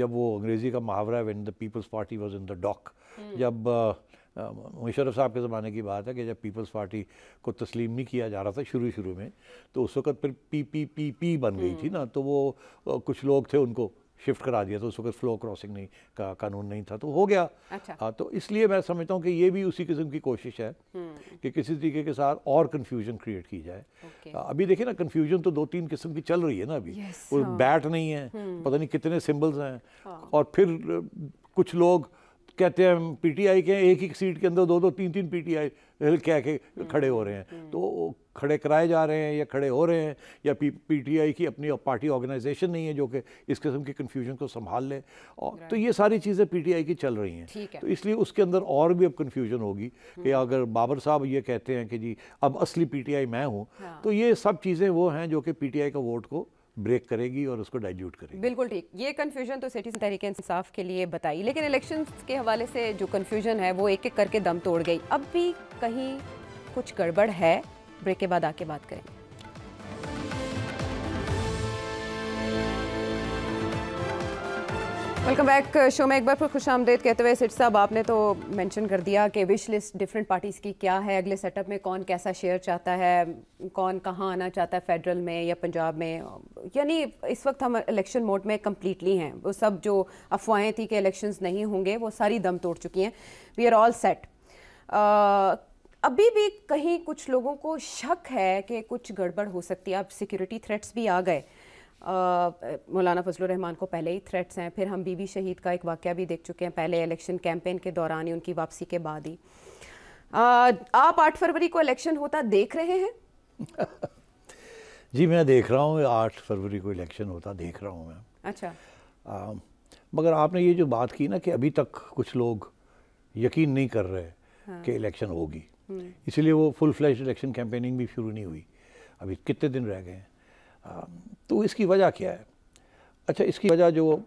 जब वो अंग्रेज़ी का मुहावरा है when the People's Party was in the dock जब uh, मुशरफ साहब के ज़माने की बात है कि जब पीपल्स पार्टी को तस्लीम नहीं किया जा रहा था शुरू शुरू में तो उस वक्त फिर पी पी पी पी बन गई थी ना हम्म। तो वो कुछ लोग थे उनको शिफ्ट करा दिया था उस वक्त फ्लो क्रॉसिंग नहीं का कानून नहीं था तो हो गया अच्छा। आ, तो इसलिए मैं समझता हूँ कि ये भी उसी किस्म की कोशिश है हम्म। कि किसी तरीके के साथ और कन्फ्यूजन क्रिएट की जाए आ, अभी देखिए ना कन्फ्यूजन तो दो तीन किस्म की चल रही है ना अभी वो बैट हाँ। नहीं है हम्म। पता नहीं कितने सिम्बल्स हैं हाँ। और फिर कुछ लोग कहते हैं पीटीआई के एक ही सीट के अंदर दो दो तीन तीन पीटीआई कह के खड़े हो रहे हैं हम्म, तो हम्म। खड़े कराए जा रहे हैं या खड़े हो रहे हैं या पी पीटीआई की अपनी पार्टी ऑर्गेनाइजेशन नहीं है जो कि इस किस्म की कन्फ्यूजन को संभाल ले और तो ये सारी चीज़ें पीटीआई की चल रही हैं है। तो इसलिए उसके अंदर और भी अब कन्फ्यूजन होगी कि हम्म। अगर बाबर साहब ये कहते हैं कि जी अब असली पी मैं हूँ हाँ। तो ये सब चीज़ें वो हैं जो कि पी का वोट को ब्रेक करेगी और उसको डाइल्यूट करेगी बिल्कुल ठीक ये कन्फ्यूजन तो सिटी तहरीक इंसाफ के लिए बताई लेकिन इलेक्शन के हवाले से जो कन्फ्यूजन है वो एक एक करके दम तोड़ गई अब भी कहीं कुछ गड़बड़ है ब्रेक के बाद आके बात करेंगे वेलकम बैक शो में एक बार फिर खुश आमदेद कहते हुए सिट साहब आपने तो मेंशन कर दिया कि विश लिस्ट डिफरेंट पार्टीज़ की क्या है अगले सेटअप में कौन कैसा शेयर चाहता है कौन कहाँ आना चाहता है फेडरल में या पंजाब में यानी इस वक्त हम इलेक्शन मोड में कम्प्लीटली हैं वो सब जो अफवाहें थी कि इलेक्शन नहीं होंगे वो सारी दम तोड़ चुकी हैं वी आर ऑल सेट अभी भी कहीं कुछ लोगों को शक है कि कुछ गड़बड़ हो सकती है अब सिक्योरिटी थ्रेट्स भी आ गए मौलाना फजल रहमान को पहले ही थ्रेट्स हैं फिर हम बीबी शहीद का एक वाक़ भी देख चुके हैं पहले इलेक्शन कैंपेन के दौरान ही उनकी वापसी के बाद ही आप आठ फरवरी को इलेक्शन होता देख रहे हैं जी मैं देख रहा हूँ आठ फरवरी को इलेक्शन होता देख रहा हूँ मैं अच्छा आ, मगर आपने ये जो बात की ना कि अभी तक कुछ लोग यकीन नहीं कर रहे हाँ। कि इलेक्शन होगी हम्म। इसलिए वो फुल फ्लैश इलेक्शन कैंपेनिंग भी शुरू नहीं हुई अभी कितने दिन रह गए हैं हाँ, तो इसकी वजह क्या है अच्छा इसकी वजह जो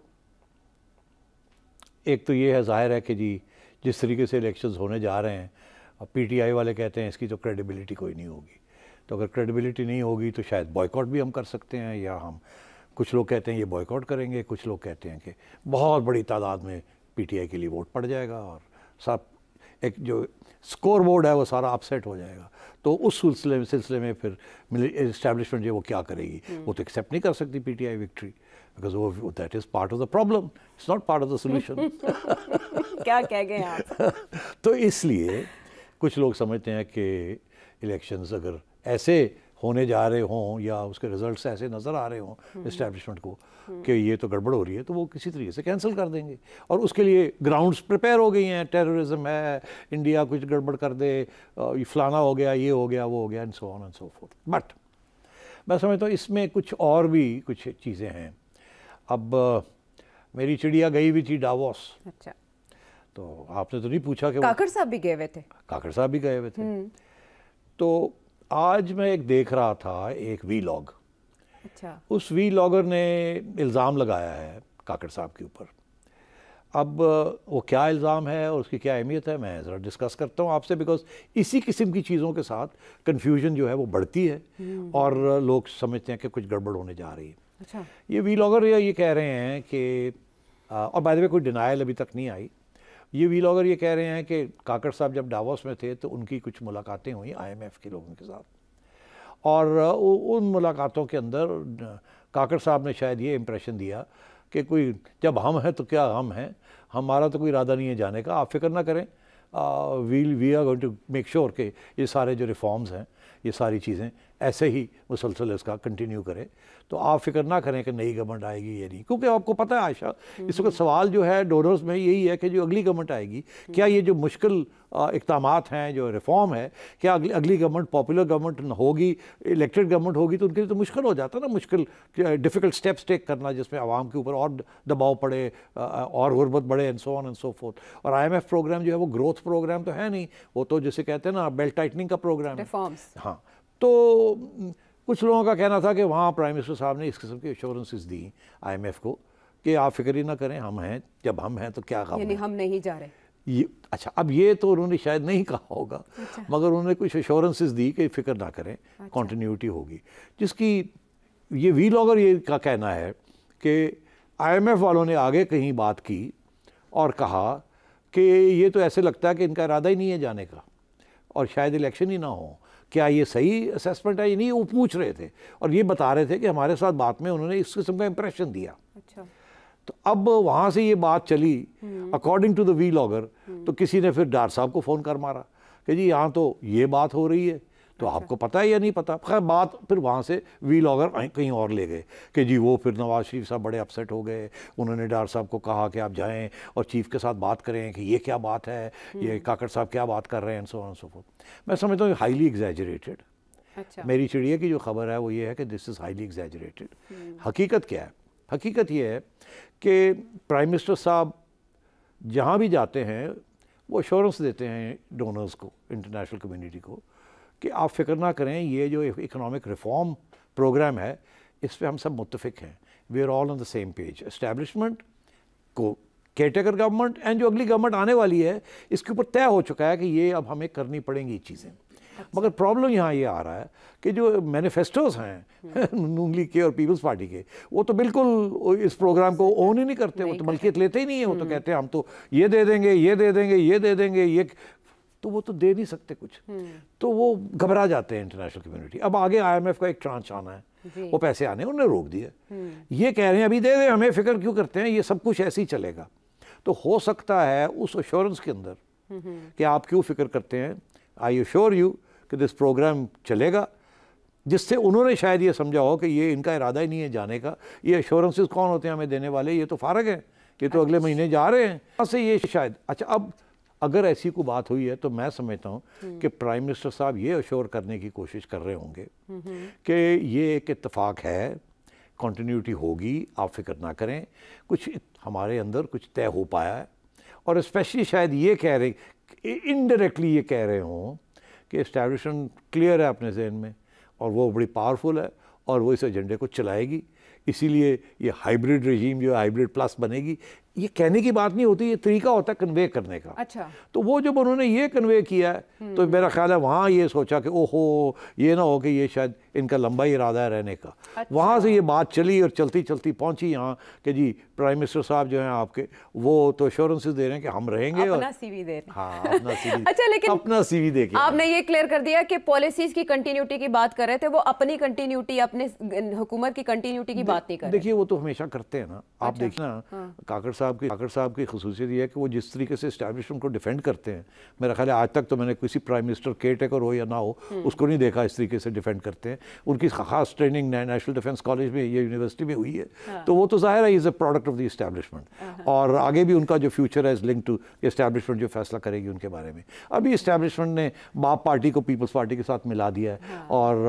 एक तो ये है ज़ाहिर है कि जी जिस तरीके से इलेक्शंस होने जा रहे हैं पीटीआई वाले कहते हैं इसकी तो क्रेडिबिलिटी कोई नहीं होगी तो अगर क्रेडिबिलिटी नहीं होगी तो शायद बॉयकॉट भी हम कर सकते हैं या हम कुछ लोग कहते हैं ये बॉयकॉट करेंगे कुछ लोग कहते हैं कि बहुत बड़ी तादाद में आई के लिए वोट पड़ जाएगा और सब एक जो स्कोर बोर्ड है वो सारा अपसेट हो जाएगा तो उस सिलसिले में सिलसिले में फिर इस्टेब्लिशमेंट जो वो क्या करेगी हम्म। वो तो एक्सेप्ट नहीं कर सकती P T I victory because वो that is part of the problem it's not part of the solution क्या कह गए आप तो इसलिए कुछ लोग समझते हैं कि इलेक्शंस अगर ऐसे होने जा रहे हों या उसके रिजल्ट्स ऐसे नज़र आ रहे हों इस्टेब्लिशमेंट हम्म। को हम्म। कि ये तो गड़बड़ हो रही है तो वो किसी तरीके से कैंसिल कर देंगे और उसके लिए ग्राउंड्स प्रिपेयर हो गई हैं टेररिज्म है इंडिया कुछ गड़बड़ कर दे फलाना हो गया ये हो गया वो हो गया and so on and so forth but मैं समझता हूँ इसमें कुछ और भी कुछ चीज़ें हैं अब मेरी चिड़िया गई हुई थी डावोस अच्छा तो आपने तो नहीं पूछा कि काकर साहब भी गए हुए थे काकर साहब भी गए हुए थे हम्म। तो आज मैं एक देख रहा था एक वी लॉग अच्छा उस वी लॉगर ने इल्ज़ाम लगाया है काकड़ साहब के ऊपर अब वो क्या इल्ज़ाम है और उसकी क्या अहमियत है मैं ज़रा डिस्कस करता हूँ आपसे बिकॉज इसी किस्म की चीज़ों के साथ कन्फ्यूजन जो है वो बढ़ती है हम्म। और लोग समझते हैं कि कुछ गड़बड़ होने जा रही है अच्छा ये वी लॉगर ये कह रहे हैं कि और बाय द वे कोई डिनाइल अभी तक नहीं आई ये वी लॉगर ये कह रहे हैं कि काकड़ साहब जब डावोस में थे तो उनकी कुछ मुलाकातें हुई आईएमएफ के लोगों के साथ और उन मुलाकातों के अंदर काकड़ साहब ने शायद ये इम्प्रेशन दिया कि कोई जब हम हैं तो क्या हम हैं हमारा तो कोई इरादा नहीं है जाने का आप फिक्र ना करें well we are going to make sure के ये सारे जो रिफॉर्म्स हैं ये सारी चीज़ें ऐसे ही मुसलसल इसका कंटिन्यू करें तो आप फिक्र ना करें कि नई गवर्नमेंट आएगी या नहीं क्योंकि आपको पता है आशा इस वक्त हम्म। सवाल जो है डोनर्स में यही है कि जो अगली गवर्नमेंट आएगी हम्म। क्या ये जो मुश्किल इकदाम हैं जो रिफॉर्म है क्या अगली अगली गवर्नमेंट पॉपुलर गवर्नमेंट होगी इलेक्टेड गवर्नमेंट होगी तो उनके लिए तो मुश्किल हो जाता ना मुश्किल डिफ़िकल्ट स्टेप्स टेक करना जिसमें आवाम के ऊपर और दबाव पड़े और गुर्बत बढ़े and so on and so forth और आई एम एफ प्रोग्राम जो है वो ग्रोथ प्रोग्राम तो है नहीं वो तो जैसे कहते हैं ना बेल्ट टाइटनिंग का प्रोग्राम है हाँ तो हम्म, कुछ लोगों का कहना था कि वहाँ प्राइम मिनिस्टर साहब ने इस किस्म की एश्योरेंसेस दी आईएमएफ को कि आप फिक्र ही ना करें हम हैं जब हम हैं तो क्या यानी हम नहीं जा रहे ये अच्छा अब ये तो उन्होंने शायद नहीं कहा होगा अच्छा। मगर उन्होंने कुछ एश्योरेंसेस दी कि फिक्र ना करें कॉन्टीन्यूटी अच्छा। होगी जिसकी ये वी लॉगर ये का कहना है कि आई वालों ने आगे कहीं बात की और कहा कि ये तो ऐसे लगता है कि इनका इरादा ही नहीं है जाने का और शायद इलेक्शन ही ना हो क्या ये सही असेसमेंट है ये नहीं वो पूछ रहे थे और ये बता रहे थे कि हमारे साथ बात में उन्होंने इस किस्म का इंप्रेशन दिया अच्छा तो अब वहाँ से ये बात चली according to the vlogger तो हम्म। किसी ने फिर डार साहब को फ़ोन कर मारा कि जी यहाँ तो ये बात हो रही है तो अच्छा। आपको पता है या नहीं पता खैर बात फिर वहाँ से लॉगर कहीं और ले गए कि जी वो फिर नवाज शरीफ साहब बड़े अपसेट हो गए उन्होंने डार साहब को कहा कि आप जाएँ और चीफ के साथ बात करें कि ये क्या बात है ये हम्म। काकड़ साहब क्या बात कर रहे हैं सो ऑन सो मैं समझता हूँ हाईली एग्जैजरेटेड अच्छा। मेरी चिड़िया की जो खबर है वो ये है कि दिस इज़ हाईली एग्जेजरेटेड हकीकत क्या है हकीकत ये है कि प्राइम मिनिस्टर साहब जहाँ भी जाते हैं वो अश्योरेंस देते हैं डोनर्स को इंटरनेशनल कम्युनिटी को कि आप फिक्र ना करें ये जो इकोनॉमिक रिफॉर्म प्रोग्राम है इस पर हम सब मुतफिक हैं we are all on the same page establishment को केयरटेकर गवर्नमेंट एंड जो अगली गवर्नमेंट आने वाली है इसके ऊपर तय हो चुका है कि ये अब हमें करनी पड़ेंगी चीज़ें अच्छा। मगर प्रॉब्लम यहाँ ये आ रहा है कि जो मैनिफेस्टोज हैं हम्म। नून लीग के और पीपल्स पार्टी के वो तो बिल्कुल इस प्रोग्राम को ओन ही नहीं करते नहीं वो तो मलकियत लेते ही नहीं है वो तो हम्म। कहते हैं हम तो ये दे देंगे ये दे देंगे ये दे देंगे ये तो वो तो दे नहीं सकते कुछ हम्म। तो वो घबरा जाते हैं इंटरनेशनल कम्युनिटी अब आगे आईएमएफ का एक ट्रांच आना है वो पैसे आने उन्हें रोक दिए हम्म। ये कह रहे हैं अभी दे दे हमें फिक्र क्यों करते हैं ये सब कुछ ऐसे ही चलेगा तो हो सकता है उस एश्योरेंस के अंदर हम्म। कि आप क्यों फिक्र करते हैं आई एश्योर यू कि दिस प्रोग्राम चलेगा जिससे उन्होंने शायद ये समझा हो कि ये इनका इरादा ही नहीं है जाने का ये अश्योरेंसेज कौन होते हैं हमें देने वाले ये तो फारग हैं ये तो अगले अच्छा। महीने जा रहे हैं से ये शायद अच्छा अब अगर ऐसी को बात हुई है तो मैं समझता हूँ हम्म। कि प्राइम मिनिस्टर साहब ये अश्योर करने की कोशिश कर रहे होंगे हम्म, हम्म। कि ये एक इतफाक़ है कंटिन्यूटी होगी आप फिक्र ना करें कुछ हमारे अंदर कुछ तय हो पाया है और स्पेशली शायद ये कह रहे इनडायरेक्टली ये कह रहे हों कि इस्टेब्लिशमेंट क्लियर है अपने जहन में और वो बड़ी पावरफुल है और वो इस एजेंडे को चलाएगी इसीलिए ये हाइब्रिड रजीम जो हाइब्रिड प्लस बनेगी ये कहने की बात नहीं होती ये तरीका होता है कन्वे करने का अच्छा तो वो जब उन्होंने ये कन्वे किया हम्म। तो मेरा ख्याल है वहाँ ये सोचा कि ओहो ये ना हो कि ये शायद इनका लंबा इरादा है रहने का अच्छा। वहाँ से ये बात चली और चलती चलती पहुँची यहाँ कि जी प्राइम मिनिस्टर साहब जो हैं आपके वो तो एश्योरेंसेज दे रहे हैं कि हम रहेंगे अपना और सीवी दे हाँ अपना सीवी अच्छा लेकिन अपना सीवी दे आपने ये क्लियर कर दिया कि पॉलिसीज की कंटिन्यूटी की बात कर रहे थे वो अपनी कंटिन्यूटी अपने हुकूमत की कंटिन्यूटी की बात नहीं कर देखिए वो तो हमेशा करते हैं ना आप अच्छा। देखना हाँ। काकड़ साहब की ठाकर साहब की खसूसियत यह है कि वो जिस तरीके से इस्टेबलिशमेंट को डिफेंड करते हैं मेरा ख्याल है आज तक तो मैंने किसी प्राइम मिनिस्टर के टेकर हो या ना हो हम्म। उसको नहीं देखा इस तरीके से डिफेंड करते हैं उनकी खास ट्रेनिंग नेशनल डिफेंस कॉलेज में या यूनिवर्सिटी में हुई है हाँ। तो वो तो ज़ाहिर है is a product of the establishment और आगे भी उनका जो फ्यूचर है इज़ लिंक टू इस्टेबलिशमेंट जो फैसला करेगी उनके बारे में अभी इस्टेबलिशमेंट ने बाप पार्टी को पीपल्स पार्टी के साथ मिला दिया है हाँ। और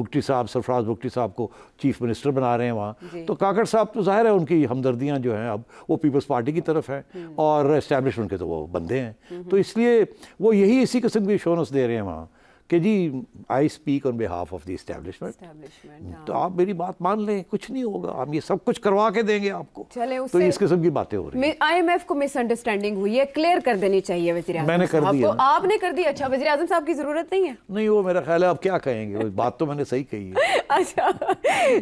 बुगटी साहब सरफराज बुगटी साहब को चीफ मिनिस्टर बना रहे हैं वहाँ तो काकड़ साहब तो ज़ाहिर है उनकी हमदर्दियाँ जो हैं अब वो पीपल्स पार्टी की तरफ है हम्म। और इस्टेबलिशमेंट के तो वो बंदे हैं हम्म, तो हम्म। इसलिए वो यही इसी किस्म की इंश्योरेंस दे रहे हैं वहाँ कि जी I speak on behalf of the establishment तो आप मेरी बात मान लें कुछ नहीं होगा हम ये सब कुछ करवा के देंगे आपको चले तो इस किस्म की बातें हो रही आई एम एफ को मिसअंडरस्टैंडिंग हुई है क्लियर कर देनी चाहिए वजीर मैंने कर दिया तो आपने कर दिया अच्छा वजी अजम साहब की जरूरत नहीं है नहीं वो मेरा ख्याल है आप क्या कहेंगे बात तो मैंने सही कही है अच्छा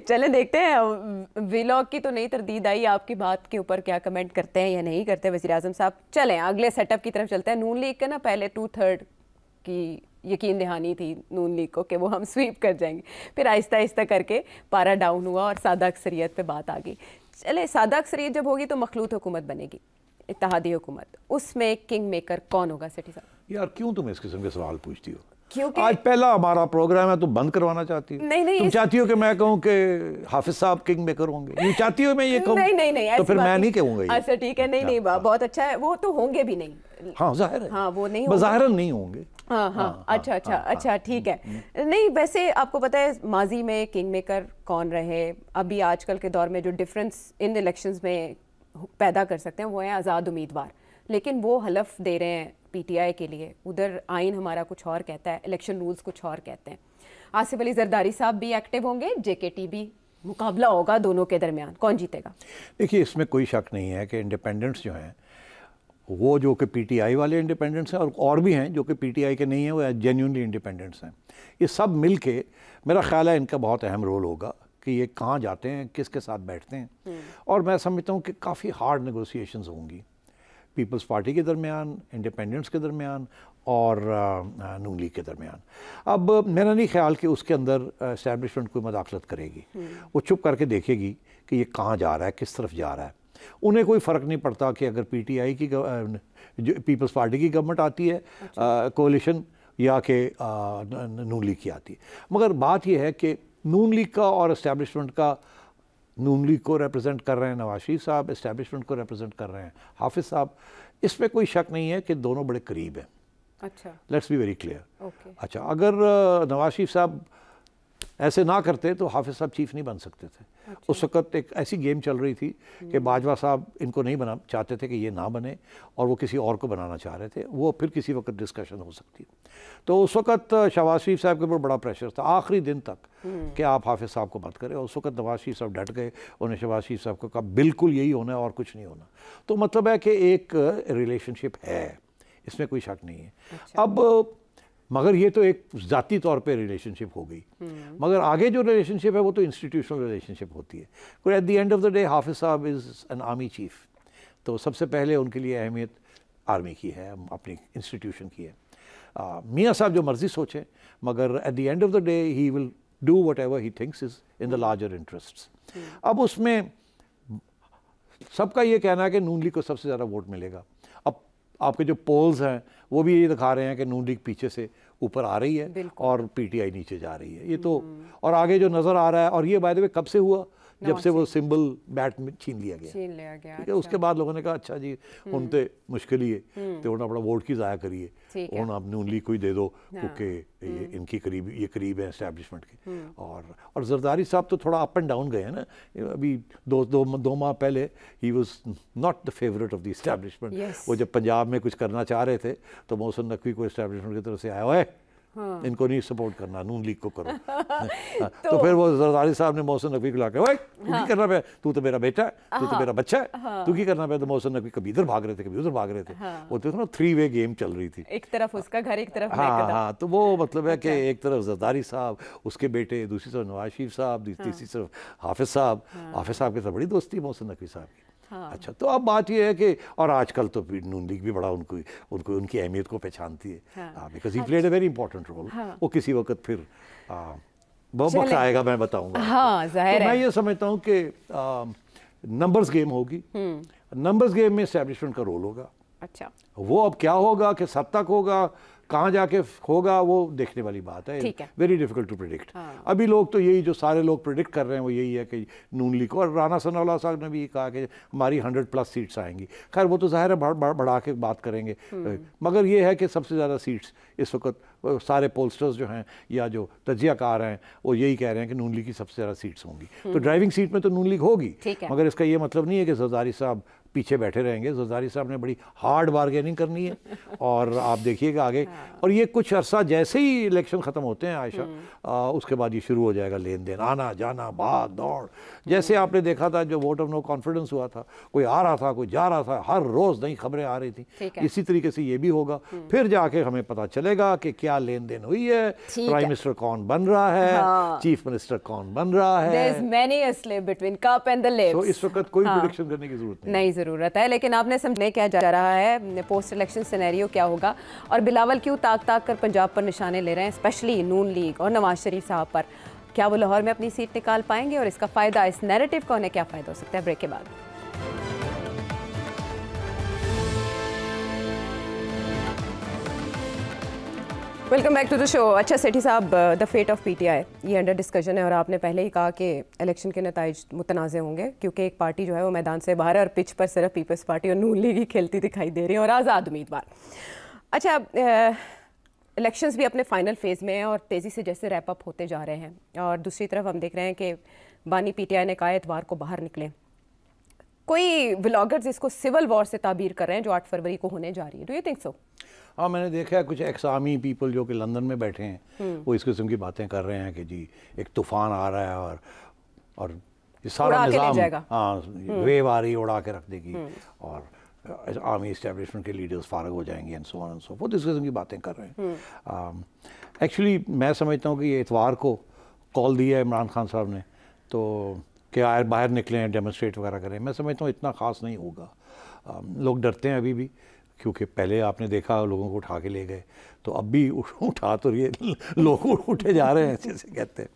चले देखते हैं विलॉग की तो नई तरदीद आई आपकी बात के ऊपर क्या कमेंट करते हैं या नहीं करते वजी साहब चले अगले सेटअप की तरफ चलते हैं नून लीग का ना पहले टू थर्ड की यकीन दहानी थी नून लीग को कि वो हम स्वीप कर जाएंगे फिर आहिस्ता आहिस्ता करके पारा डाउन हुआ और सादा अक्सरीत पर बात आ गई चले सादा अक्सरीत जब होगी तो मखलूत हुकूमत बनेगी इतिहादी हुकूमत उसमें किंग मेकर कौन होगा सिटी साहब यार क्यों तुम इस किस्म के सवाल पूछती हो क्योंकि आज पहला हमारा प्रोग्राम है तो बंद करवाना चाहती हूँ नहीं नहीं तुम इस... चाहती हो कि मैं कहूँ कि हाफिज साहब किंग मेकर होंगे ये चाहती हो मैं ये कहूँ नहीं नहीं नहीं तो फिर मैं नहीं कहूँगा अच्छा ठीक है नहीं नहीं हाँ, बहुत अच्छा है वो तो होंगे भी नहीं हाँ जाहिर है हाँ वो नहीं बज़ाहिर नहीं होंगे हाँ हाँ, हाँ, हाँ अच्छा अच्छा अच्छा ठीक है हम्म, हम्म। नहीं वैसे आपको पता है माजी में किंग मेकर कौन रहे अभी आजकल के दौर में जो डिफरेंस इन इलेक्शंस में पैदा कर सकते हैं वो है आज़ाद उम्मीदवार लेकिन वो हलफ दे रहे हैं पीटीआई के लिए उधर आइन हमारा कुछ और कहता है इलेक्शन रूल्स कुछ और कहते हैं आसिफ अली जरदारी साहब भी एक्टिव होंगे टी भी मुकाबला होगा दोनों के दरमियान कौन जीतेगा देखिए इसमें कोई शक नहीं है कि इंडिपेंडेंट्स जो हैं वो जो कि पीटीआई वाले इंडिपेंडेंट्स हैं और और भी हैं जो कि पीटीआई के नहीं हैं वो जेन्यूनली इंडिपेंडेंट्स हैं ये सब मिल के मेरा ख्याल है इनका बहुत अहम रोल होगा कि ये कहाँ जाते हैं किसके साथ बैठते हैं हम्म। और मैं समझता हूँ कि काफ़ी हार्ड नगोसिएशन होंगी पीपल्स पार्टी के दरमियान इंडिपेंडेंट्स के दरमियान और uh, uh, नून लीग के दरमियान अब मेरा नहीं ख्याल कि उसके अंदर इस्टेबलिशमेंट uh, कोई मदाखलत करेगी हम्म। वो चुप करके देखेगी कि ये कहाँ जा रहा है किस तरफ जा रहा है उन्हें कोई फ़र्क नहीं पड़ता कि अगर पीटीआई की जो पीपल्स पार्टी की गवर्नमेंट आती है कोलिशन अच्छा। या कि नून लीग की आती है मगर बात यह है कि नून लीग का और इस्टेबलिशमेंट का नून लीग को रिप्रेजेंट कर रहे हैं नवाज शरीफ साहब इस्टेबलिशमेंट को रिप्रेजेंट कर रहे हैं हाफिज साहब इस पर कोई शक नहीं है कि दोनों बड़े करीब हैं अच्छा लेट्स बी वेरी क्लियर अच्छा अगर नवाज शरीफ साहब ऐसे ना करते तो हाफिज़ साहब चीफ नहीं बन सकते थे अच्छा। उस वक्त एक ऐसी गेम चल रही थी हम्म। कि बाजवा साहब इनको नहीं बना चाहते थे कि ये ना बने और वो किसी और को बनाना चाह रहे थे वो फिर किसी वक्त डिस्कशन हो सकती तो उस वक्त शहबाज शरीफ साहब के ऊपर बड़ा प्रेशर था आखिरी दिन तक हम्म। कि आप हाफिज़ साहब को बात करें उस वक्त नवाज शरीफ साहब डट गए उन्हें शहबाज शरीफ साहब को कहा बिल्कुल यही होना है और कुछ नहीं होना तो मतलब है कि एक रिलेशनशिप है इसमें कोई शक नहीं है अच्छा। अब मगर ये तो एक ज़ाती तौर पे रिलेशनशिप हो गई हम्म। मगर आगे जो रिलेशनशिप है वो तो इंस्टीट्यूशनल रिलेशनशिप होती है फिर at the end of the day Hafiz साहब इज़ एन आर्मी चीफ तो सबसे पहले उनके लिए अहमियत आर्मी की है अपनी इंस्टीट्यूशन की है मियाँ साहब जो मर्ज़ी सोचें मगर at the end of the day he will do whatever he thinks is in the larger interest अब उसमें सबका ये कहना है कि नून लीग को सबसे ज़्यादा वोट मिलेगा अब आपके जो पोल्स हैं वो भी ये दिखा रहे हैं कि नून लीग पीछे से ऊपर आ रही है और पीटीआई नीचे जा रही है ये तो हम्म। और आगे जो नज़र आ रहा है और ये बाय द वे कब से हुआ जब से वो सिंबल बैट में छीन लिया गया छीन लिया गया ठीक है उसके अच्छा। बाद लोगों ने कहा अच्छा जी हम हम्म। तो मुश्किल ही है हम्म। तो उन्होंने अपना वोट की ज़ाया करिए और आप नून लीग को ही दे दो हाँ। क्योंकि ये हम्म। इनकी करीब ये करीब है इस्टेब्लिशमेंट के और और जरदारी साहब तो थोड़ा अप एंड डाउन गए हैं ना अभी दो दो दो माह पहले he was not the favourite of the establishment वो जब पंजाब में कुछ करना चाह रहे थे तो मोहसिन नकवी को इस्टेब्लिशमेंट की तरफ से आया हुआ है हाँ। इनको नहीं सपोर्ट करना नून लीग को करो हाँ, तो, तो फिर वो जरदारी साहब ने मोहसिन नकवी को लाकर वही तू हाँ। करना पे तू तो मेरा बेटा है तू तो हाँ। मेरा बच्चा है तू की करना पे तो मोहसिन नकवी कभी इधर भाग रहे थे कभी उधर भाग रहे थे वो तो ना थ्री वे गेम चल रही थी एक तरफ उसका घर एक तरफ हाँ हाँ तो वो मतलब है कि अच्छा। एक तरफ जरदारी साहब उसके बेटे दूसरी तरफ नवाज शरीफ साहब तीसरी तरफ हाफिज साहब हाफिज साहब के साथ बड़ी दोस्ती मोहसिन नकवी साहब की हाँ। अच्छा तो अब बात यह है कि और आजकल तो नून लीग भी बड़ा उनको उनको उनकी अहमियत को पहचानती है because he played a very important role वो किसी वक्त फिर बहुत वक्त आएगा मैं बताऊंगा हाँ, तो मैं ये समझता हूँ कि नंबर्स गेम होगी नंबर्स गेम हम्म। में स्टैब्लिशमेंट का रोल होगा अच्छा वो अब क्या होगा कि सब तक होगा कहाँ जाके होगा वो देखने वाली बात है वेरी डिफिकल्ट टू प्रिडिक्ट अभी लोग तो यही जो सारे लोग प्रिडिक्ट कर रहे हैं वो यही है कि नून लीग को और राना सनाउल्ला साहब ने भी कहा कि हमारी हंड्रेड प्लस सीट्स आएंगी खैर वो तो ज़ाहिर है बढ़ा के बात करेंगे हम्म। मगर ये है कि सबसे ज़्यादा सीट्स इस वक्त सारे पोलस्टर्स जो हैं या जो तजियाकार हैं वो यही कह रहे हैं कि नून लीग की सबसे ज़्यादा सीट्स होंगी हम्म। तो ड्राइविंग सीट में तो नून लीग होगी मगर इसका ये मतलब नहीं है कि जरदारी साहब पीछे बैठे रहेंगे जरदारी साहब ने बड़ी हार्ड बारगेनिंग करनी है और आप देखिएगा आगे हाँ। और ये कुछ अरसा जैसे ही इलेक्शन ख़त्म होते हैं आयशा हम्म। आ, उसके बाद ये शुरू हो जाएगा लेन देन आना जाना बात दौड़ हम्म। जैसे आपने देखा था जो वोट ऑफ नो कॉन्फिडेंस हुआ था कोई आ रहा था कोई जा रहा था हर रोज़ नई खबरें आ रही थी इसी तरीके से ये भी होगा हम्म। फिर जाके हमें पता चलेगा कि क्या लेन देन हुई है प्राइम मिनिस्टर कौन बन रहा है चीफ हाँ। मिनिस्टर कौन बन रहा है इस वक्त कोई प्रोडिक्शन हाँ। करने की जरूरत नहीं ज़रूरत है लेकिन आपने समझने क्या जा रहा है पोस्ट इलेक्शन सिनेरियो क्या होगा और बिलावल क्यों ताक ताक कर पंजाब पर निशाने ले रहे हैं स्पेशली नून लीग और नवाज शरीफ साहब पर क्या वो लाहौर में अपनी सीट निकाल पाएंगे और इसका फ़ायदा इस नैरेटिव का उन्हें क्या फ़ायदा हो सकता है ब्रेक के बाद welcome back to the show अच्छा सेठी साहब द फेट ऑफ पीटीआई ये अंडर डिस्कशन है और आपने पहले ही कहा कि इलेक्शन के नतज मुतनाज़ होंगे क्योंकि एक पार्टी जो है वो मैदान से बाहर और पिच पर सिर्फ पीपल्स पार्टी और नून लीग ही खेलती दिखाई दे रही है और आज़ाद उम्मीदवार अच्छा इलेक्शंस uh, भी अपने फाइनल फेज़ में हैं और तेज़ी से जैसे रैपअप होते जा रहे हैं और दूसरी तरफ हम देख रहे हैं कि बानी पी ने कहा एतवार को बाहर निकलें कोई ब्लॉगर्स इसको सिविल वॉर से ताबीर कर रहे हैं जो आठ फरवरी को होने जा रही है डू यू थिंक सो हाँ मैंने देखा है कुछ एक्स आर्मी पीपल जो कि लंदन में बैठे हैं हम्म। वो इस किस्म की बातें कर रहे हैं कि जी एक तूफान आ रहा है और और ये सारा निज़ाम हाँ हम्म। वेव आ रही उड़ा के रख देगी हम्म। और आर्मी इस्टेब्लिशमेंट के लीडर्स फारग हो जाएंगे and so on and so forth इस किस्म की बातें कर रहे हैं एक्चुअली um, मैं समझता हूँ कि ये इतवार को कॉल दिया है इमरान खान साहब ने तो कि बाहर बाहर निकलें डेमोस्ट्रेट वगैरह करें मैं समझता हूँ इतना ख़ास नहीं होगा um, लोग डरते हैं अभी भी uh, क्योंकि पहले आपने देखा लोगों को उठा के ले गए तो अब भी उठा तो ये लोग उठे जा रहे हैं ऐसे कहते हैं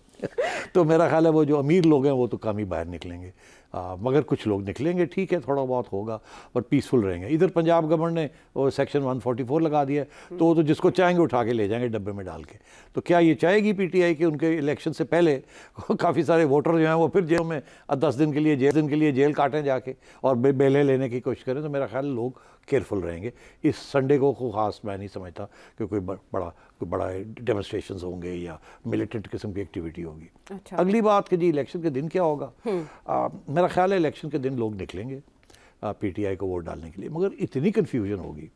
तो मेरा ख्याल है वो जो अमीर लोग हैं वो तो कम ही बाहर निकलेंगे आ, मगर कुछ लोग निकलेंगे ठीक है थोड़ा बहुत होगा और पीसफुल रहेंगे इधर पंजाब गवर्नमेंट ने वो सेक्शन 144 लगा दिया तो तो जिसको चाहेंगे उठा के ले जाएंगे डब्बे में डाल के तो क्या ये चाहेगी पीटीआई कि उनके इलेक्शन से पहले काफ़ी सारे वोटर जो हैं वो फिर जेल में दस दिन के लिए जेल दिन के लिए जेल काटें जाके और बेले लेने की कोशिश करें तो मेरा ख्याल लोग केयरफुल रहेंगे इस संडे को खास मैं नहीं समझता कि कोई बड़ा बड़ा डेमोस्ट्रेशन होंगे या मिलिटेंट किस्म की एक्टिविटी होगी अच्छा। अगली बात कि जी इलेक्शन के दिन क्या होगा हम्म। आ, मेरा ख्याल है इलेक्शन के दिन लोग निकलेंगे पी टी आई को वोट डालने के लिए मगर इतनी कन्फ्यूजन होगी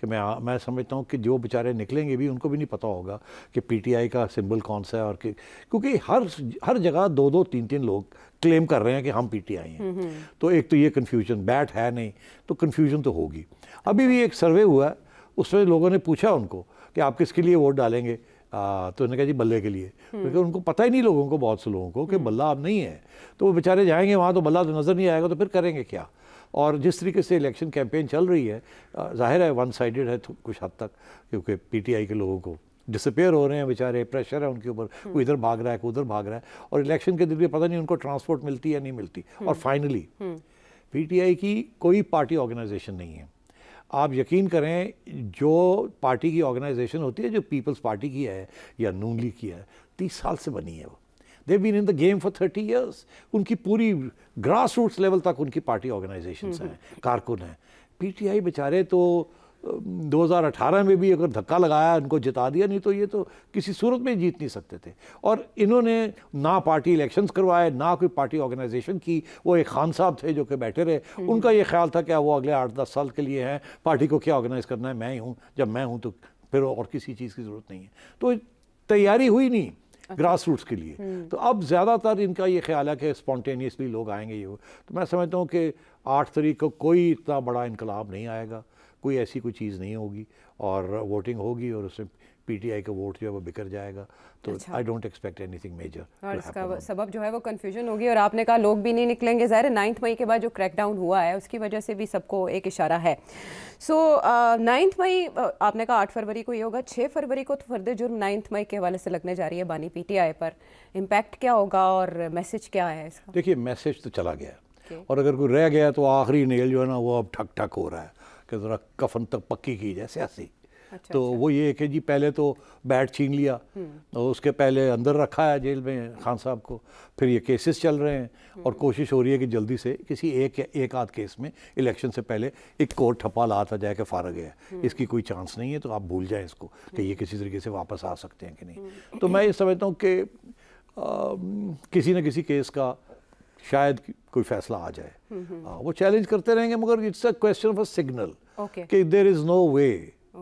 कि मैं मैं समझता हूँ कि जो बेचारे निकलेंगे भी उनको भी नहीं पता होगा कि पीटीआई का सिंबल कौन सा है और कि क्योंकि हर हर जगह दो दो तीन तीन लोग क्लेम कर रहे हैं कि हम पीटीआई हैं हम्म, हम्म। तो एक तो ये कन्फ्यूजन बैट है नहीं तो कन्फ्यूजन तो होगी अभी भी एक सर्वे हुआ है उसमें लोगों ने पूछा उनको कि आप किसके लिए वोट डालेंगे आ, तो उन्होंने कहा जी बल्ले के लिए हम्म। क्योंकि तो उनको पता ही नहीं लोगों को बहुत से लोगों को कि हम्म। बल्ला अब नहीं है तो वो बेचारे जाएंगे वहाँ तो बल्ला तो नज़र नहीं आएगा तो फिर करेंगे क्या और जिस तरीके से इलेक्शन कैंपेन चल रही है जाहिर है वन साइडेड है कुछ हद तक क्योंकि पीटीआई के लोगों को डिसपेयर हो रहे हैं बेचारे प्रेशर है उनके ऊपर कोई हम्म। इधर भाग रहा है कोई उधर भाग रहा है और इलेक्शन के दिन भी पता नहीं उनको ट्रांसपोर्ट मिलती या नहीं मिलती और फाइनली पीटीआई की कोई पार्टी ऑर्गेनाइजेशन नहीं है आप यकीन करें जो पार्टी की ऑर्गेनाइजेशन होती है जो पीपल्स पार्टी की है या नून लीग की है तीस साल से बनी है वो they been in the game for thirty years उनकी पूरी ग्रास रूट्स लेवल तक उनकी पार्टी ऑर्गेनाइजेशन हम्म, हैं हम्म। कारकुन हैं आई बेचारे तो 2018 में भी अगर धक्का लगाया इनको जिता दिया नहीं तो ये तो किसी सूरत में जीत नहीं सकते थे और इन्होंने ना पार्टी इलेक्शंस करवाए ना कोई पार्टी ऑर्गेनाइजेशन की वो एक खान साहब थे जो कि बैठे रहे हम्म। उनका ये ख्याल था कि वो अगले आठ दस साल के लिए हैं पार्टी को क्या ऑर्गेनाइज़ करना है मैं ही हूँ जब मैं हूँ तो फिर और किसी चीज़ की ज़रूरत नहीं है तो तैयारी हुई नहीं ग्रास अच्छा। रूट्स के लिए हम्म। तो अब ज़्यादातर इनका ये ख्याल है कि स्पॉन्टेनियसली लोग आएंगे ये तो मैं समझता हूँ कि आठ तरीक को कोई इतना बड़ा इनकलाब नहीं आएगा कोई ऐसी कोई चीज़ नहीं होगी और वोटिंग होगी और उसमें पीटीआई का वोट जो है वो बिखर जाएगा तो I don't expect anything major और इसका सबब जो है वो कन्फ्यूजन होगी और आपने कहा लोग भी नहीं निकलेंगे ज़ाहिर नाइन्थ मई के बाद जो क्रैकडाउन हुआ है उसकी वजह से भी सबको एक इशारा है सो नाइन्थ मई आपने कहा आठ फरवरी को ये होगा छः फरवरी को तो फर्द जुर्म नाइन्थ मई के हवाले से लगने जा रही है बानी पी पर इम्पैक्ट क्या होगा और मैसेज क्या है देखिए मैसेज तो चला गया और अगर कोई रह गया तो आखिरी नेल जो है ना वो अब ठक ठक हो रहा है कि ज़रा कफन तक पक्की की जाए सियासी अच्छा, तो अच्छा। वो ये कि जी पहले तो बैट छीन लिया हम्म। और उसके पहले अंदर रखा है जेल में खान साहब को फिर ये केसेस चल रहे हैं और हम्म। कोशिश हो रही है कि जल्दी से किसी एक एक आध केस में इलेक्शन से पहले एक कोर्ट ठपा लाता जाए कि फारग है हम्म। इसकी कोई चांस नहीं है तो आप भूल जाएं इसको कि ये किसी तरीके से वापस आ सकते हैं कि नहीं तो मैं ये समझता हूँ कि किसी न किसी केस का शायद कोई फैसला आ जाए आ, हम्म, हम्म। हाँ, वो चैलेंज करते रहेंगे मगर it's a question of a signal कि there is no way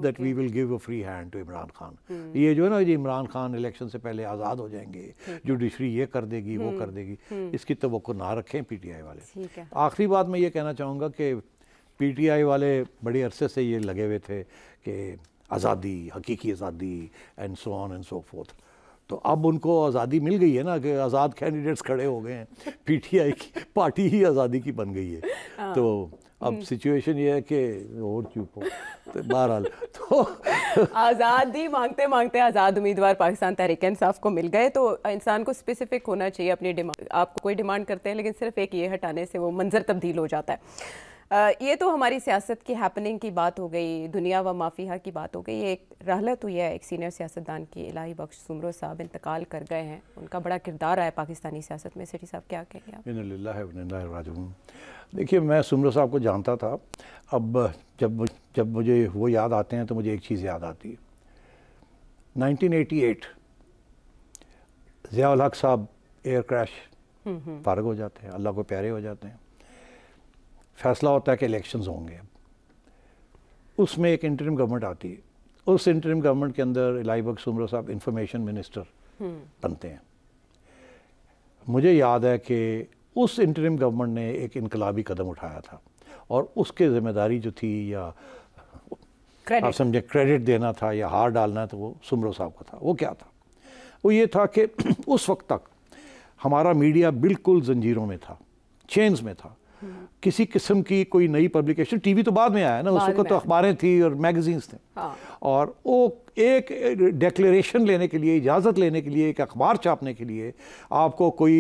that we will give a free hand to Imran Khan ये जो है ना जी इमरान खान इलेक्शन से पहले आज़ाद हो जाएंगे जुडिशरी ये कर देगी वो हम्म, कर देगी इसकी तो ना रखें पी टी आई वाले आखिरी बात मैं ये कहना चाहूँगा कि पी टी आई वाले बड़े अरसे से ये लगे हुए थे कि आज़ादी हकीकी आज़ादी and so on and so forth तो अब उनको आज़ादी मिल गई है ना कि आज़ाद कैंडिडेट्स खड़े हो गए हैं पीटीआई की पार्टी ही आज़ादी की बन गई है हाँ। तो अब सिचुएशन हम्म। ये है कि और चुप हो तो बहरहाल तो आज़ादी मांगते मांगते आज़ाद उम्मीदवार पाकिस्तान तहरीक इंसाफ को मिल गए तो इंसान को स्पेसिफिक होना चाहिए अपनी डिमांड आपको कोई डिमांड करते हैं लेकिन सिर्फ एक ये हटाने से वो मंजर तब्दील हो जाता है ये तो हमारी सियासत की हैपनिंग की बात हो गई दुनिया व माफिया की बात हो गई ये एक रहलत हुई है एक सीनियर सियासतदान की इलाही बख्श सुमरो साहब इंतकाल कर गए हैं उनका बड़ा किरदार आया पाकिस्तानी सियासत में सिटी साहब क्या कहेंगे देखिए मैं सुमरो साहब को जानता था अब जब जब मुझे वो याद आते हैं तो मुझे एक चीज़ याद आती है 1988 ज़ियाल साहब एयर क्रैश हम्म, हम्म। फारग हो जाते हैं अल्लाह को प्यारे हो जाते हैं फैसला होता है कि इलेक्शंस होंगे उसमें एक इंटरिम गवर्नमेंट आती है उस इंटरिम गवर्नमेंट के अंदर इलाईबक सुमरा साहब इंफॉर्मेशन हम्म। मिनिस्टर बनते हैं मुझे याद है कि उस इंटरिम गवर्नमेंट ने एक इनकलाबी कदम उठाया था और उसके जिम्मेदारी जो थी या आप समझे क्रेडिट देना था या हार डालना था वो सुमरो साहब का था वो क्या था वो ये था कि उस वक्त तक हमारा मीडिया बिल्कुल जंजीरों में था चेंज में था किसी किस्म की कोई नई पब्लिकेशन टीवी तो बाद में आया ना उस वक्त तो अखबारें थी और मैगजीन्स थे हाँ। और वो एक डिक्लेरेशन लेने के लिए इजाज़त लेने के लिए एक अखबार छापने के लिए आपको कोई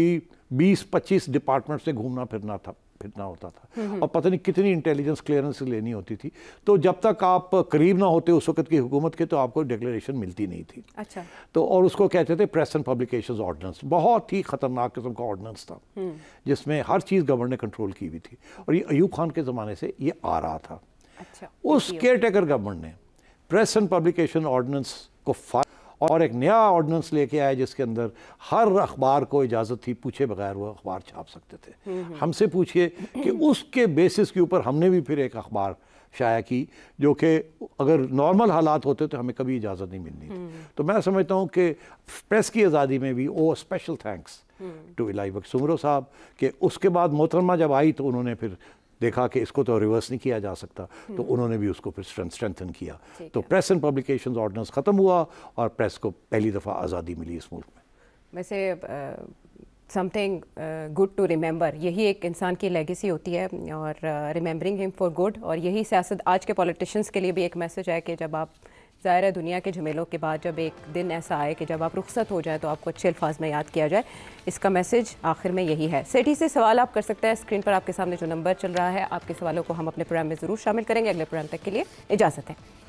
बीस पच्चीस डिपार्टमेंट से घूमना फिरना था फिरना होता था और हम्म, हम्म। पता नहीं कितनी इंटेलिजेंस क्लियरेंस लेनी होती थी तो जब तक आप करीब ना होते उस वक्त की हुकूमत के तो आपको डिक्लेरेशन मिलती नहीं थी अच्छा तो और उसको कहते थे प्रेस एंड पब्लिकेशन ऑर्डिनेंस बहुत ही ख़तरनाक किस्म का ऑर्डिनेंस था हम्म। जिसमें हर चीज़ गवर्नर ने कंट्रोल की हुई थी और ये अयूब खान के ज़माने से ये आ रहा था अच्छा उस केयर टेकर गवर्नमेंट ने प्रेस एंड पब्लिकेशन ऑर्डिनेंस को और एक नया ऑर्डिनेंस लेके आए जिसके अंदर हर अखबार को इजाज़त थी पूछे बगैर वो अखबार छाप सकते थे हम्म, हम्म। हमसे पूछिए कि उसके बेसिस के ऊपर हमने भी फिर एक अखबार शाया की जो कि अगर नॉर्मल हालात होते तो हमें कभी इजाज़त नहीं मिलनी थी हम्म। तो मैं समझता हूँ कि प्रेस की आज़ादी में भी ओ स्पेशल थैंक्स टू इलाई बख्सुमरो साहब कि उसके बाद मोहतरमा जब आई तो उन्होंने फिर देखा कि इसको तो रिवर्स नहीं किया जा सकता तो हम्म। उन्होंने भी उसको फिर स्ट्रेंथन किया तो प्रेस एंड पब्लिकेशन ऑर्डिनेंस ख़त्म हुआ और प्रेस को पहली दफ़ा आज़ादी मिली इस मुल्क में वैसे समथिंग गुड टू रिमेंबर यही एक इंसान की लेगेसी होती है और रिमेंबरिंग हिम फॉर गुड और यही सियासत आज के पॉलिटिशियंस के लिए भी एक मैसेज है कि जब आप ज़ाहिर है दुनिया के झमेलों के बाद जब एक दिन ऐसा आए कि जब आप रुखसत हो जाए तो आपको अच्छे अल्फाज में याद किया जाए इसका मैसेज आखिर में यही है सेठी से सवाल आप कर सकते हैं स्क्रीन पर आपके सामने जो नंबर चल रहा है आपके सवालों को हम अपने प्रोग्राम में ज़रूर शामिल करेंगे अगले प्रोग्राम तक के लिए इजाज़त है